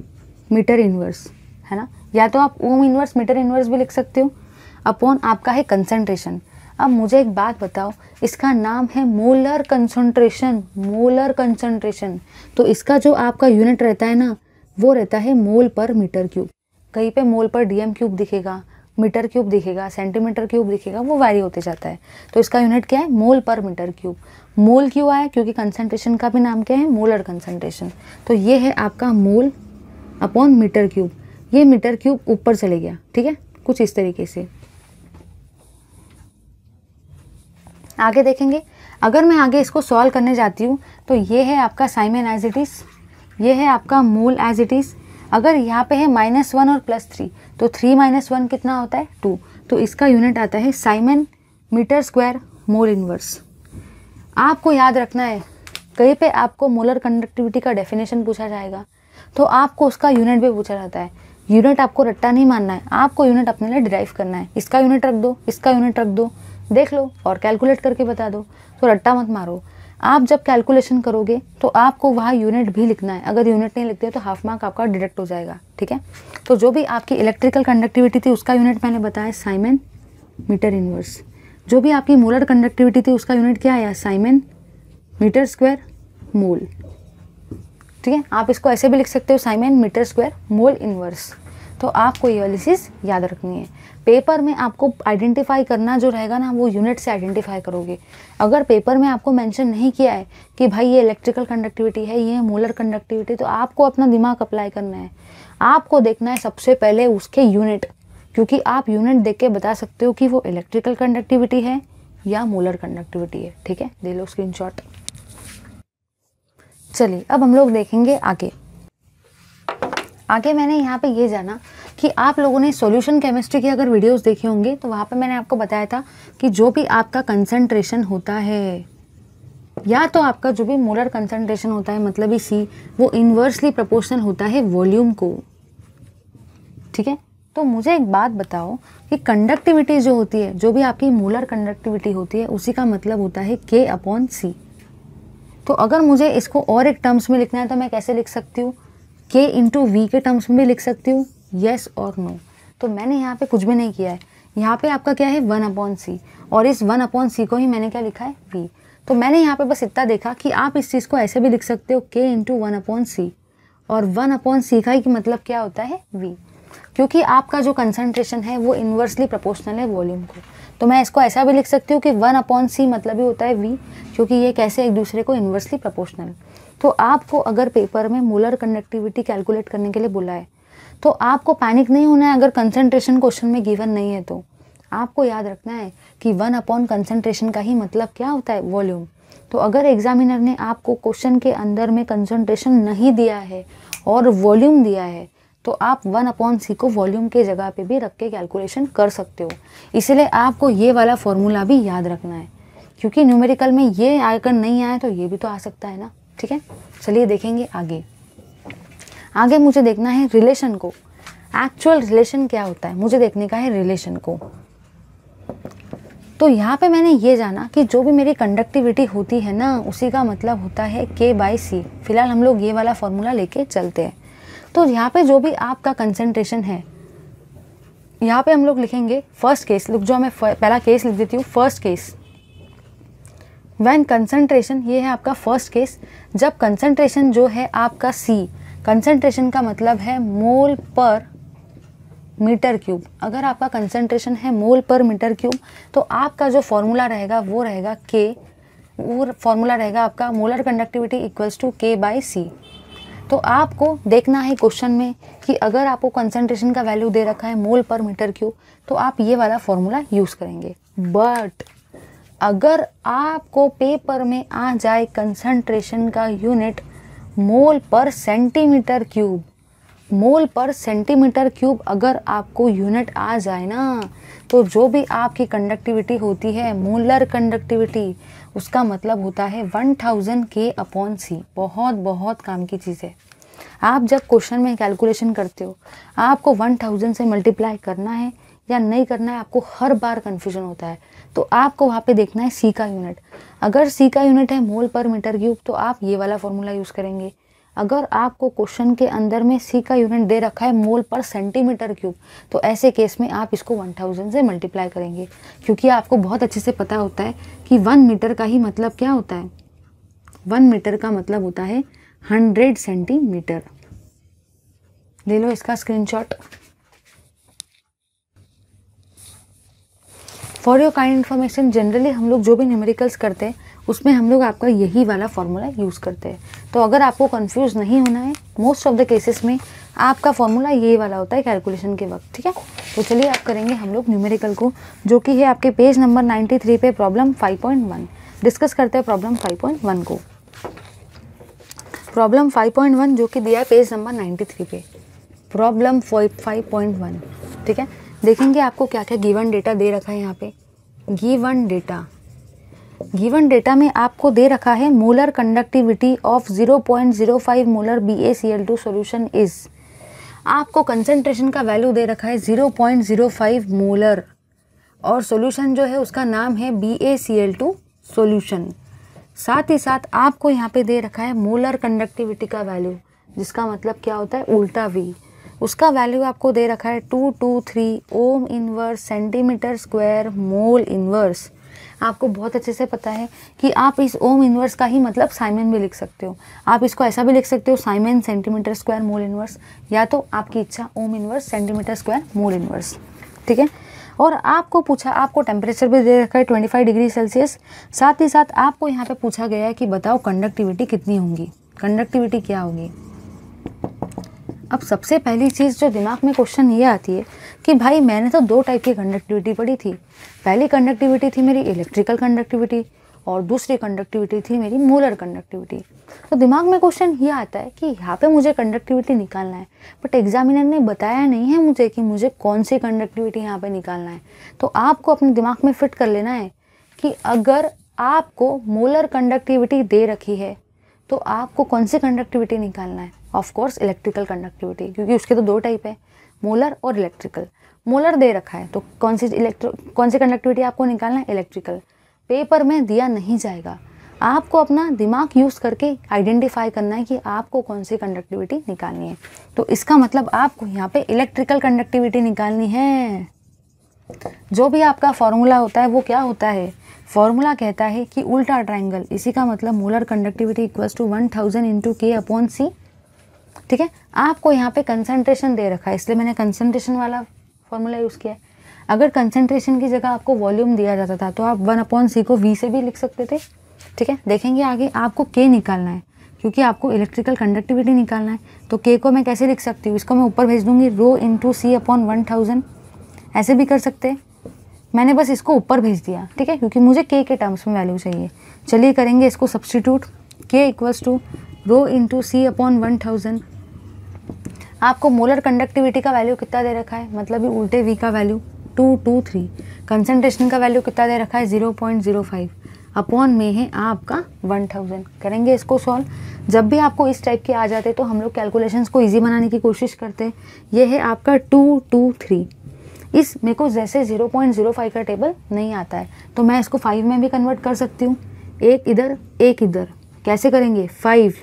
मीटर इन्वर्स है ना या तो आप ओम इन्वर्स मीटर इन्वर्स भी लिख सकते हो अपॉन आपका है कंसनट्रेशन अब मुझे एक बात बताओ इसका नाम है मोलर कंसंट्रेशन मोलर कंसंट्रेशन तो इसका जो आपका यूनिट रहता है ना वो रहता है मोल पर मीटर क्यूब कहीं पे मोल पर डीएम क्यूब दिखेगा मीटर क्यूब दिखेगा सेंटीमीटर क्यूब दिखेगा वो वैरी होते जाता है तो इसका यूनिट क्या है मोल पर मीटर क्यूब मोल क्यों आया क्योंकि कंसनट्रेशन का भी नाम क्या है मोलर कंसनट्रेशन तो ये है आपका मोल अपॉन मीटर क्यूब ये मीटर क्यूब ऊपर चले गया ठीक है कुछ इस तरीके से आगे देखेंगे अगर मैं आगे इसको सॉल्व करने जाती हूँ तो ये है आपका साइमन एज इट इज़ ये है आपका मूल एज इट इज़ अगर यहाँ पे है माइनस वन और प्लस थ्री तो थ्री माइनस वन कितना होता है टू तो इसका यूनिट आता है siemens metre square mole inverse आपको याद रखना है कहीं पे आपको मोलर कंडक्टिविटी का डेफिनेशन पूछा जाएगा तो आपको उसका यूनिट भी पूछा जाता है यूनिट आपको रट्टा नहीं मानना है आपको यूनिट अपने लिए डिराइव करना है इसका यूनिट रख दो इसका यूनिट रख दो देख लो और कैलकुलेट करके बता दो तो रट्टा मत मारो आप जब कैलकुलेशन करोगे तो आपको वहाँ यूनिट भी लिखना है अगर यूनिट नहीं लिखते तो हाफ मार्क आपका डिडक्ट हो जाएगा ठीक है तो जो भी आपकी इलेक्ट्रिकल कंडक्टिविटी थी उसका यूनिट मैंने बताया साइमन मीटर इनवर्स जो भी आपकी मोलर कंडक्टिविटी थी उसका यूनिट क्या आया साइमन मीटर स्क्वायर मोल ठीक है आप इसको ऐसे भी लिख सकते हो siemens metre square mole inverse तो आपको ये वाली चीज़ याद रखनी है पेपर में आपको आइडेंटिफाई करना जो रहेगा ना वो यूनिट से आइडेंटिफाई करोगे अगर पेपर में आपको मेंशन नहीं किया है कि भाई ये इलेक्ट्रिकल कंडक्टिविटी है ये मोलर कंडक्टिविटी तो आपको अपना दिमाग अप्लाई करना है आपको देखना है सबसे पहले उसके यूनिट क्योंकि आप यूनिट देख के बता सकते हो कि वो इलेक्ट्रिकल कंडक्टिविटी है या मोलर कंडक्टिविटी है ठीक है दे लो स्क्रीन चलिए अब हम लोग देखेंगे आगे आगे मैंने यहाँ पे ये जाना कि आप लोगों ने सॉल्यूशन केमिस्ट्री की अगर वीडियोस देखे होंगे तो वहाँ पे मैंने आपको बताया था कि जो भी आपका कंसंट्रेशन होता है या तो आपका जो भी मोलर कंसंट्रेशन होता है मतलब ही सी वो इन्वर्सली प्रपोर्शनल होता है वॉल्यूम को ठीक है तो मुझे एक बात बताओ कि कंडक्टिविटी जो होती है जो भी आपकी मोलर कंडक्टिविटी होती है उसी का मतलब होता है के अपॉन सी तो अगर मुझे इसको और एक टर्म्स में लिखना है तो मैं कैसे लिख सकती हूँ के इंटू वी के टर्म्स में भी लिख सकती हूँ येस और नो तो मैंने यहाँ पे कुछ भी नहीं किया है यहाँ पे आपका क्या है वन अपॉन सी और इस वन अपॉन सी को ही मैंने क्या लिखा है वी तो मैंने यहाँ पे बस इतना देखा कि आप इस चीज़ को ऐसे भी लिख सकते हो के इंटू वन अपॉन सी और वन अपॉन सी का ही मतलब क्या होता है वी क्योंकि आपका जो कंसनट्रेशन है वो इन्वर्सली प्रपोर्शनल है वॉल्यूम को तो मैं इसको ऐसा भी लिख सकती हूँ कि वन अपॉन सी मतलब ही होता है वी क्योंकि ये कैसे एक दूसरे को इन्वर्सली प्रपोर्शनल तो आपको अगर पेपर में मोलर कनेक्टिविटी कैलकुलेट करने के लिए बोला है तो आपको पैनिक नहीं होना है अगर कंसंट्रेशन क्वेश्चन में गिवन नहीं है तो आपको याद रखना है कि वन अपॉन कंसंट्रेशन का ही मतलब क्या होता है वॉल्यूम तो अगर एग्जामिनर ने आपको क्वेश्चन के अंदर में कंसंट्रेशन नहीं दिया है और वॉल्यूम दिया है तो आप वन अपॉन सी को वॉल्यूम के जगह पे भी रख के कैलकुलेशन कर सकते हो इसलिए आपको ये वाला फॉर्मूला भी याद रखना है क्योंकि न्यूमेरिकल में ये आकर नहीं आया तो ये भी तो आ सकता है ना ठीक है चलिए देखेंगे आगे आगे मुझे देखना है रिलेशन को एक्चुअल रिलेशन क्या होता है मुझे देखने का है रिलेशन को तो यहाँ पे मैंने ये जाना कि जो भी मेरी कंडक्टिविटी होती है ना उसी का मतलब होता है के बाई सी फिलहाल हम लोग ये वाला फॉर्मूला लेके चलते हैं तो यहाँ पे जो भी आपका कंसंट्रेशन है यहाँ पे हम लोग लिखेंगे फर्स्ट केस लुक जो मैं पहला केस लिख देती हूँ फर्स्ट केस वैन कंसनट्रेशन ये है आपका फर्स्ट केस जब कंसनट्रेशन जो है आपका सी कंसनट्रेशन का मतलब है मोल पर मीटर क्यूब अगर आपका कंसनट्रेशन है मोल पर मीटर क्यूब तो आपका जो फॉर्मूला रहेगा वो रहेगा के वो फॉर्मूला रहेगा आपका molar conductivity equals to K by C तो आपको देखना है क्वेश्चन में कि अगर आपको कंसनट्रेशन का वैल्यू दे रखा है मोल पर मीटर क्यूब तो आप ये वाला फॉर्मूला यूज़ करेंगे बट अगर आपको पेपर में आ जाए कंसंट्रेशन का यूनिट मोल पर सेंटीमीटर क्यूब मोल पर सेंटीमीटर क्यूब अगर आपको यूनिट आ जाए ना तो जो भी आपकी कंडक्टिविटी होती है मोलर कंडक्टिविटी उसका मतलब होता है one thousand K upon C बहुत बहुत काम की चीज़ है आप जब क्वेश्चन में कैलकुलेशन करते हो आपको वन थाउजेंड से मल्टीप्लाई करना है या नहीं करना है आपको हर बार कन्फ्यूजन होता है तो आपको वहाँ पे देखना है सी का यूनिट अगर सी का यूनिट है मोल पर मीटर क्यूब तो आप ये वाला फॉर्मूला यूज़ करेंगे अगर आपको क्वेश्चन के अंदर में सी का यूनिट दे रखा है मोल पर सेंटीमीटर क्यूब तो ऐसे केस में आप इसको 1000 से मल्टीप्लाई करेंगे क्योंकि आपको बहुत अच्छे से पता होता है कि वन मीटर का ही मतलब क्या होता है वन मीटर का मतलब होता है हंड्रेड सेंटीमीटर ले लो इसका screenshot for your kind information generally हम लोग जो भी न्यूमेरिकल्स करते हैं उसमें हम लोग आपका यही वाला फार्मूला यूज़ करते हैं तो अगर आपको कन्फ्यूज नहीं होना है मोस्ट ऑफ द केसेस में आपका फार्मूला ये वाला होता है कैलकुलेशन के वक्त ठीक है तो चलिए आप करेंगे हम लोग न्यूमेरिकल को जो कि है आपके पेज नंबर 93 पे प्रॉब्लम 5.1 डिस्कस करते हैं प्रॉब्लम 5.1 को प्रॉब्लम 5.1 जो कि दिया है पेज नंबर 93 पे प्रॉब्लम 5.1 ठीक है देखेंगे आपको क्या क्या गिवन डेटा दे रखा है यहाँ पे गिवन डेटा गिवन डेटा में आपको दे रखा है molar conductivity of 0.05 molar B A C L two solution is आपको कंसेंट्रेशन का वैल्यू दे रखा है 0.05 मोलर और सोल्यूशन जो है उसका नाम है B A C L two solution साथ ही साथ आपको यहाँ पे दे रखा है मोलर कंडक्टिविटी का वैल्यू जिसका मतलब क्या होता है उल्टा वी उसका वैल्यू आपको दे रखा है two two three ohm inverse centimetre square mole inverse आपको बहुत अच्छे से पता है कि आप इस ओम इनवर्स का ही मतलब साइमन भी लिख सकते हो आप इसको ऐसा भी लिख सकते हो siemens centimetre square mole inverse या तो आपकी इच्छा ohm inverse centimetre square mole inverse ठीक है और आपको पूछा आपको टेम्परेचर भी दे रखा है 25 डिग्री सेल्सियस साथ ही साथ आपको यहाँ पे पूछा गया है कि बताओ कंडक्टिविटी कितनी होंगी कंडक्टिविटी क्या होगी अब सबसे पहली चीज़ जो दिमाग में क्वेश्चन ये आती है कि भाई मैंने तो दो टाइप की कंडक्टिविटी पढ़ी थी पहली कंडक्टिविटी थी मेरी इलेक्ट्रिकल कंडक्टिविटी और दूसरी कंडक्टिविटी थी मेरी मोलर कंडक्टिविटी तो दिमाग में क्वेश्चन ये आता है कि यहाँ पे मुझे कंडक्टिविटी निकालना है बट एग्जामिनर ने बताया नहीं है मुझे कि मुझे कौन सी कंडक्टिविटी यहाँ पे निकालना है तो आपको अपने दिमाग में फिट कर लेना है कि अगर आपको मोलर कंडक्टिविटी दे रखी है तो आपको कौन सी कंडक्टिविटी निकालना है ऑफ कोर्स इलेक्ट्रिकल कंडक्टिविटी क्योंकि उसके तो दो टाइप है मोलर और इलेक्ट्रिकल मोलर दे रखा है तो कौन सी इलेक्ट्रो कौन सी कंडक्टिविटी आपको निकालना है इलेक्ट्रिकल पेपर में दिया नहीं जाएगा आपको अपना दिमाग यूज़ करके आइडेंटिफाई करना है कि आपको कौन सी कंडक्टिविटी निकालनी है तो इसका मतलब आपको यहाँ पे इलेक्ट्रिकल कंडक्टिविटी निकालनी है जो भी आपका फॉर्मूला होता है वो क्या होता है फॉर्मूला कहता है कि उल्टा ट्राइंगल इसी का मतलब molar conductivity equals to one thousand into K upon C ठीक है आपको यहाँ पे कंसंट्रेशन दे रखा है इसलिए मैंने कंसंट्रेशन वाला फॉर्मूला यूज़ किया है अगर कंसंट्रेशन की जगह आपको वॉल्यूम दिया जाता था तो आप वन अपॉन सी को वी से भी लिख सकते थे ठीक है देखेंगे आगे आपको के निकालना है क्योंकि आपको इलेक्ट्रिकल कंडक्टिविटी निकालना है तो के को मैं कैसे लिख सकती हूँ इसको मैं ऊपर भेज दूँगी rho into C upon one thousand ऐसे भी कर सकते हैं मैंने बस इसको ऊपर भेज दिया ठीक है क्योंकि मुझे के के टर्म्स में वैल्यू चाहिए चलिए करेंगे इसको सब्सटीट्यूट के equals to rho into C upon one thousand आपको मोलर कंडक्टिविटी का वैल्यू कितना दे रखा है मतलब ही उल्टे वी का value two two three concentration का वैल्यू कितना दे रखा है zero point zero five upon में है आपका वन थाउजेंड करेंगे इसको सॉल्व जब भी आपको इस टाइप के आ जाते तो हम लोग कैलकुलेशन को ईजी बनाने की कोशिश करते ये है आपका टू टू थ्री इस मेरे को जैसे ज़ीरो पॉइंट ज़ीरो फाइव का टेबल नहीं आता है तो मैं इसको फाइव में भी कन्वर्ट कर सकती हूँ एक इधर एक इधर कैसे करेंगे फाइव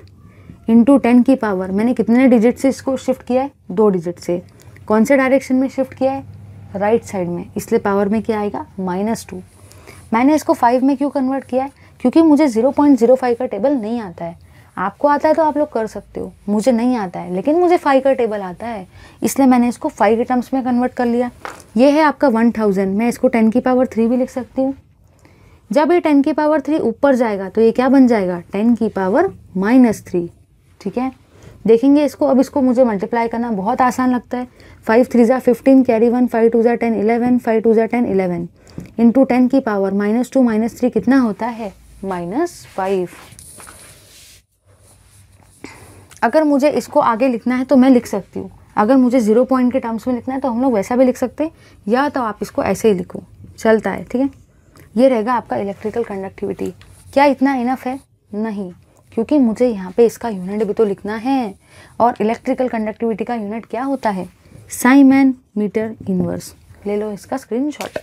इंटू टेन की पावर मैंने कितने डिजिट से इसको शिफ्ट किया है दो डिजिट से कौन से डायरेक्शन में शिफ्ट किया है राइट right साइड में इसलिए पावर में क्या आएगा माइनस टू मैंने इसको फाइव में क्यों कन्वर्ट किया है क्योंकि मुझे ज़ीरो पॉइंट ज़ीरो फाइव का टेबल नहीं आता है आपको आता है तो आप लोग कर सकते हो मुझे नहीं आता है लेकिन मुझे फाइव का टेबल आता है इसलिए मैंने इसको फाइव के टर्म्स में कन्वर्ट कर लिया ये है आपका वन थाउजेंड मैं इसको टेन की पावर थ्री भी लिख सकती हूँ जब ये टेन की पावर थ्री ऊपर जाएगा तो ये क्या बन जाएगा टेन की पावर माइनस थ्री ठीक है देखेंगे इसको अब इसको मुझे मल्टीप्लाई करना बहुत आसान लगता है फाइव थ्री ज़ा fifteen carry one five two ज़ा टेन इलेवन फाइव टू ज़ा टेन इलेवन इंटू टेन की power minus two minus three कितना होता है माइनस फाइव अगर मुझे इसको आगे लिखना है तो मैं लिख सकती हूँ अगर मुझे ज़ीरो पॉइंट के टर्म्स में लिखना है तो हम लोग वैसा भी लिख सकते हैं या तो आप इसको ऐसे ही लिखो चलता है ठीक है ये रहेगा आपका इलेक्ट्रिकल कंडक्टिविटी क्या इतना इनफ है नहीं क्योंकि मुझे यहाँ पे इसका यूनिट भी तो लिखना है और इलेक्ट्रिकल कंडक्टिविटी का यूनिट क्या होता है साइमैन मीटर इनवर्स ले लो इसका स्क्रीनशॉट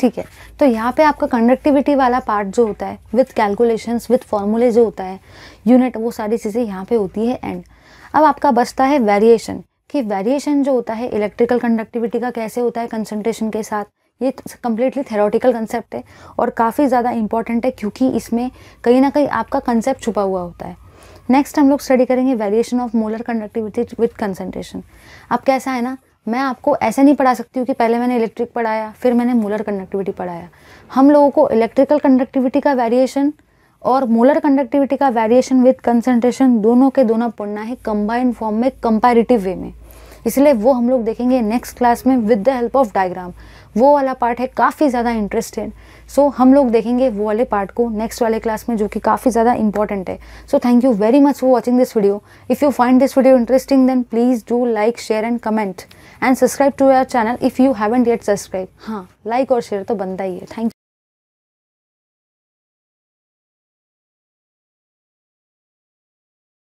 ठीक है तो यहाँ पे आपका कंडक्टिविटी वाला पार्ट जो होता है विथ कैलकुलेशंस विथ फॉर्मूले जो होता है यूनिट वो सारी चीज़ें यहाँ पे होती है एंड अब आपका बचता है वेरिएशन कि वेरिएशन जो होता है इलेक्ट्रिकल कंडक्टिविटी का कैसे होता है कंसनट्रेशन के साथ ये कम्प्लीटली थेरोटिकल कंसेप्ट है और काफ़ी ज़्यादा इंपॉर्टेंट है क्योंकि इसमें कहीं ना कहीं आपका कंसेप्ट छुपा हुआ होता है नेक्स्ट हम लोग स्टडी करेंगे variation of molar conductivity with concentration अब कैसा है ना मैं आपको ऐसे नहीं पढ़ा सकती हूँ कि पहले मैंने इलेक्ट्रिक पढ़ाया फिर मैंने मोलर कंडक्टिविटी पढ़ाया हम लोगों को इलेक्ट्रिकल कंडक्टिविटी का वेरिएशन और मोलर कंडक्टिविटी का वेरिएशन विद कंसनट्रेशन दोनों के दोनों पढ़ना है कंबाइंड फॉर्म में कंपैरेटिव वे में इसलिए वो हम लोग देखेंगे नेक्स्ट क्लास में with the help of diagram वो वाला पार्ट है काफ़ी ज़्यादा इंटरेस्टेड सो हम लोग देखेंगे वो वाले पार्ट को नेक्स्ट वाले क्लास में जो कि काफ़ी ज़्यादा इंपॉर्टेंट है so thank you very much for watching this video if you find this video interesting then please do like share and comment and subscribe to your channel if you haven't yet subscribe हाँ like और share तो बनता ही है thank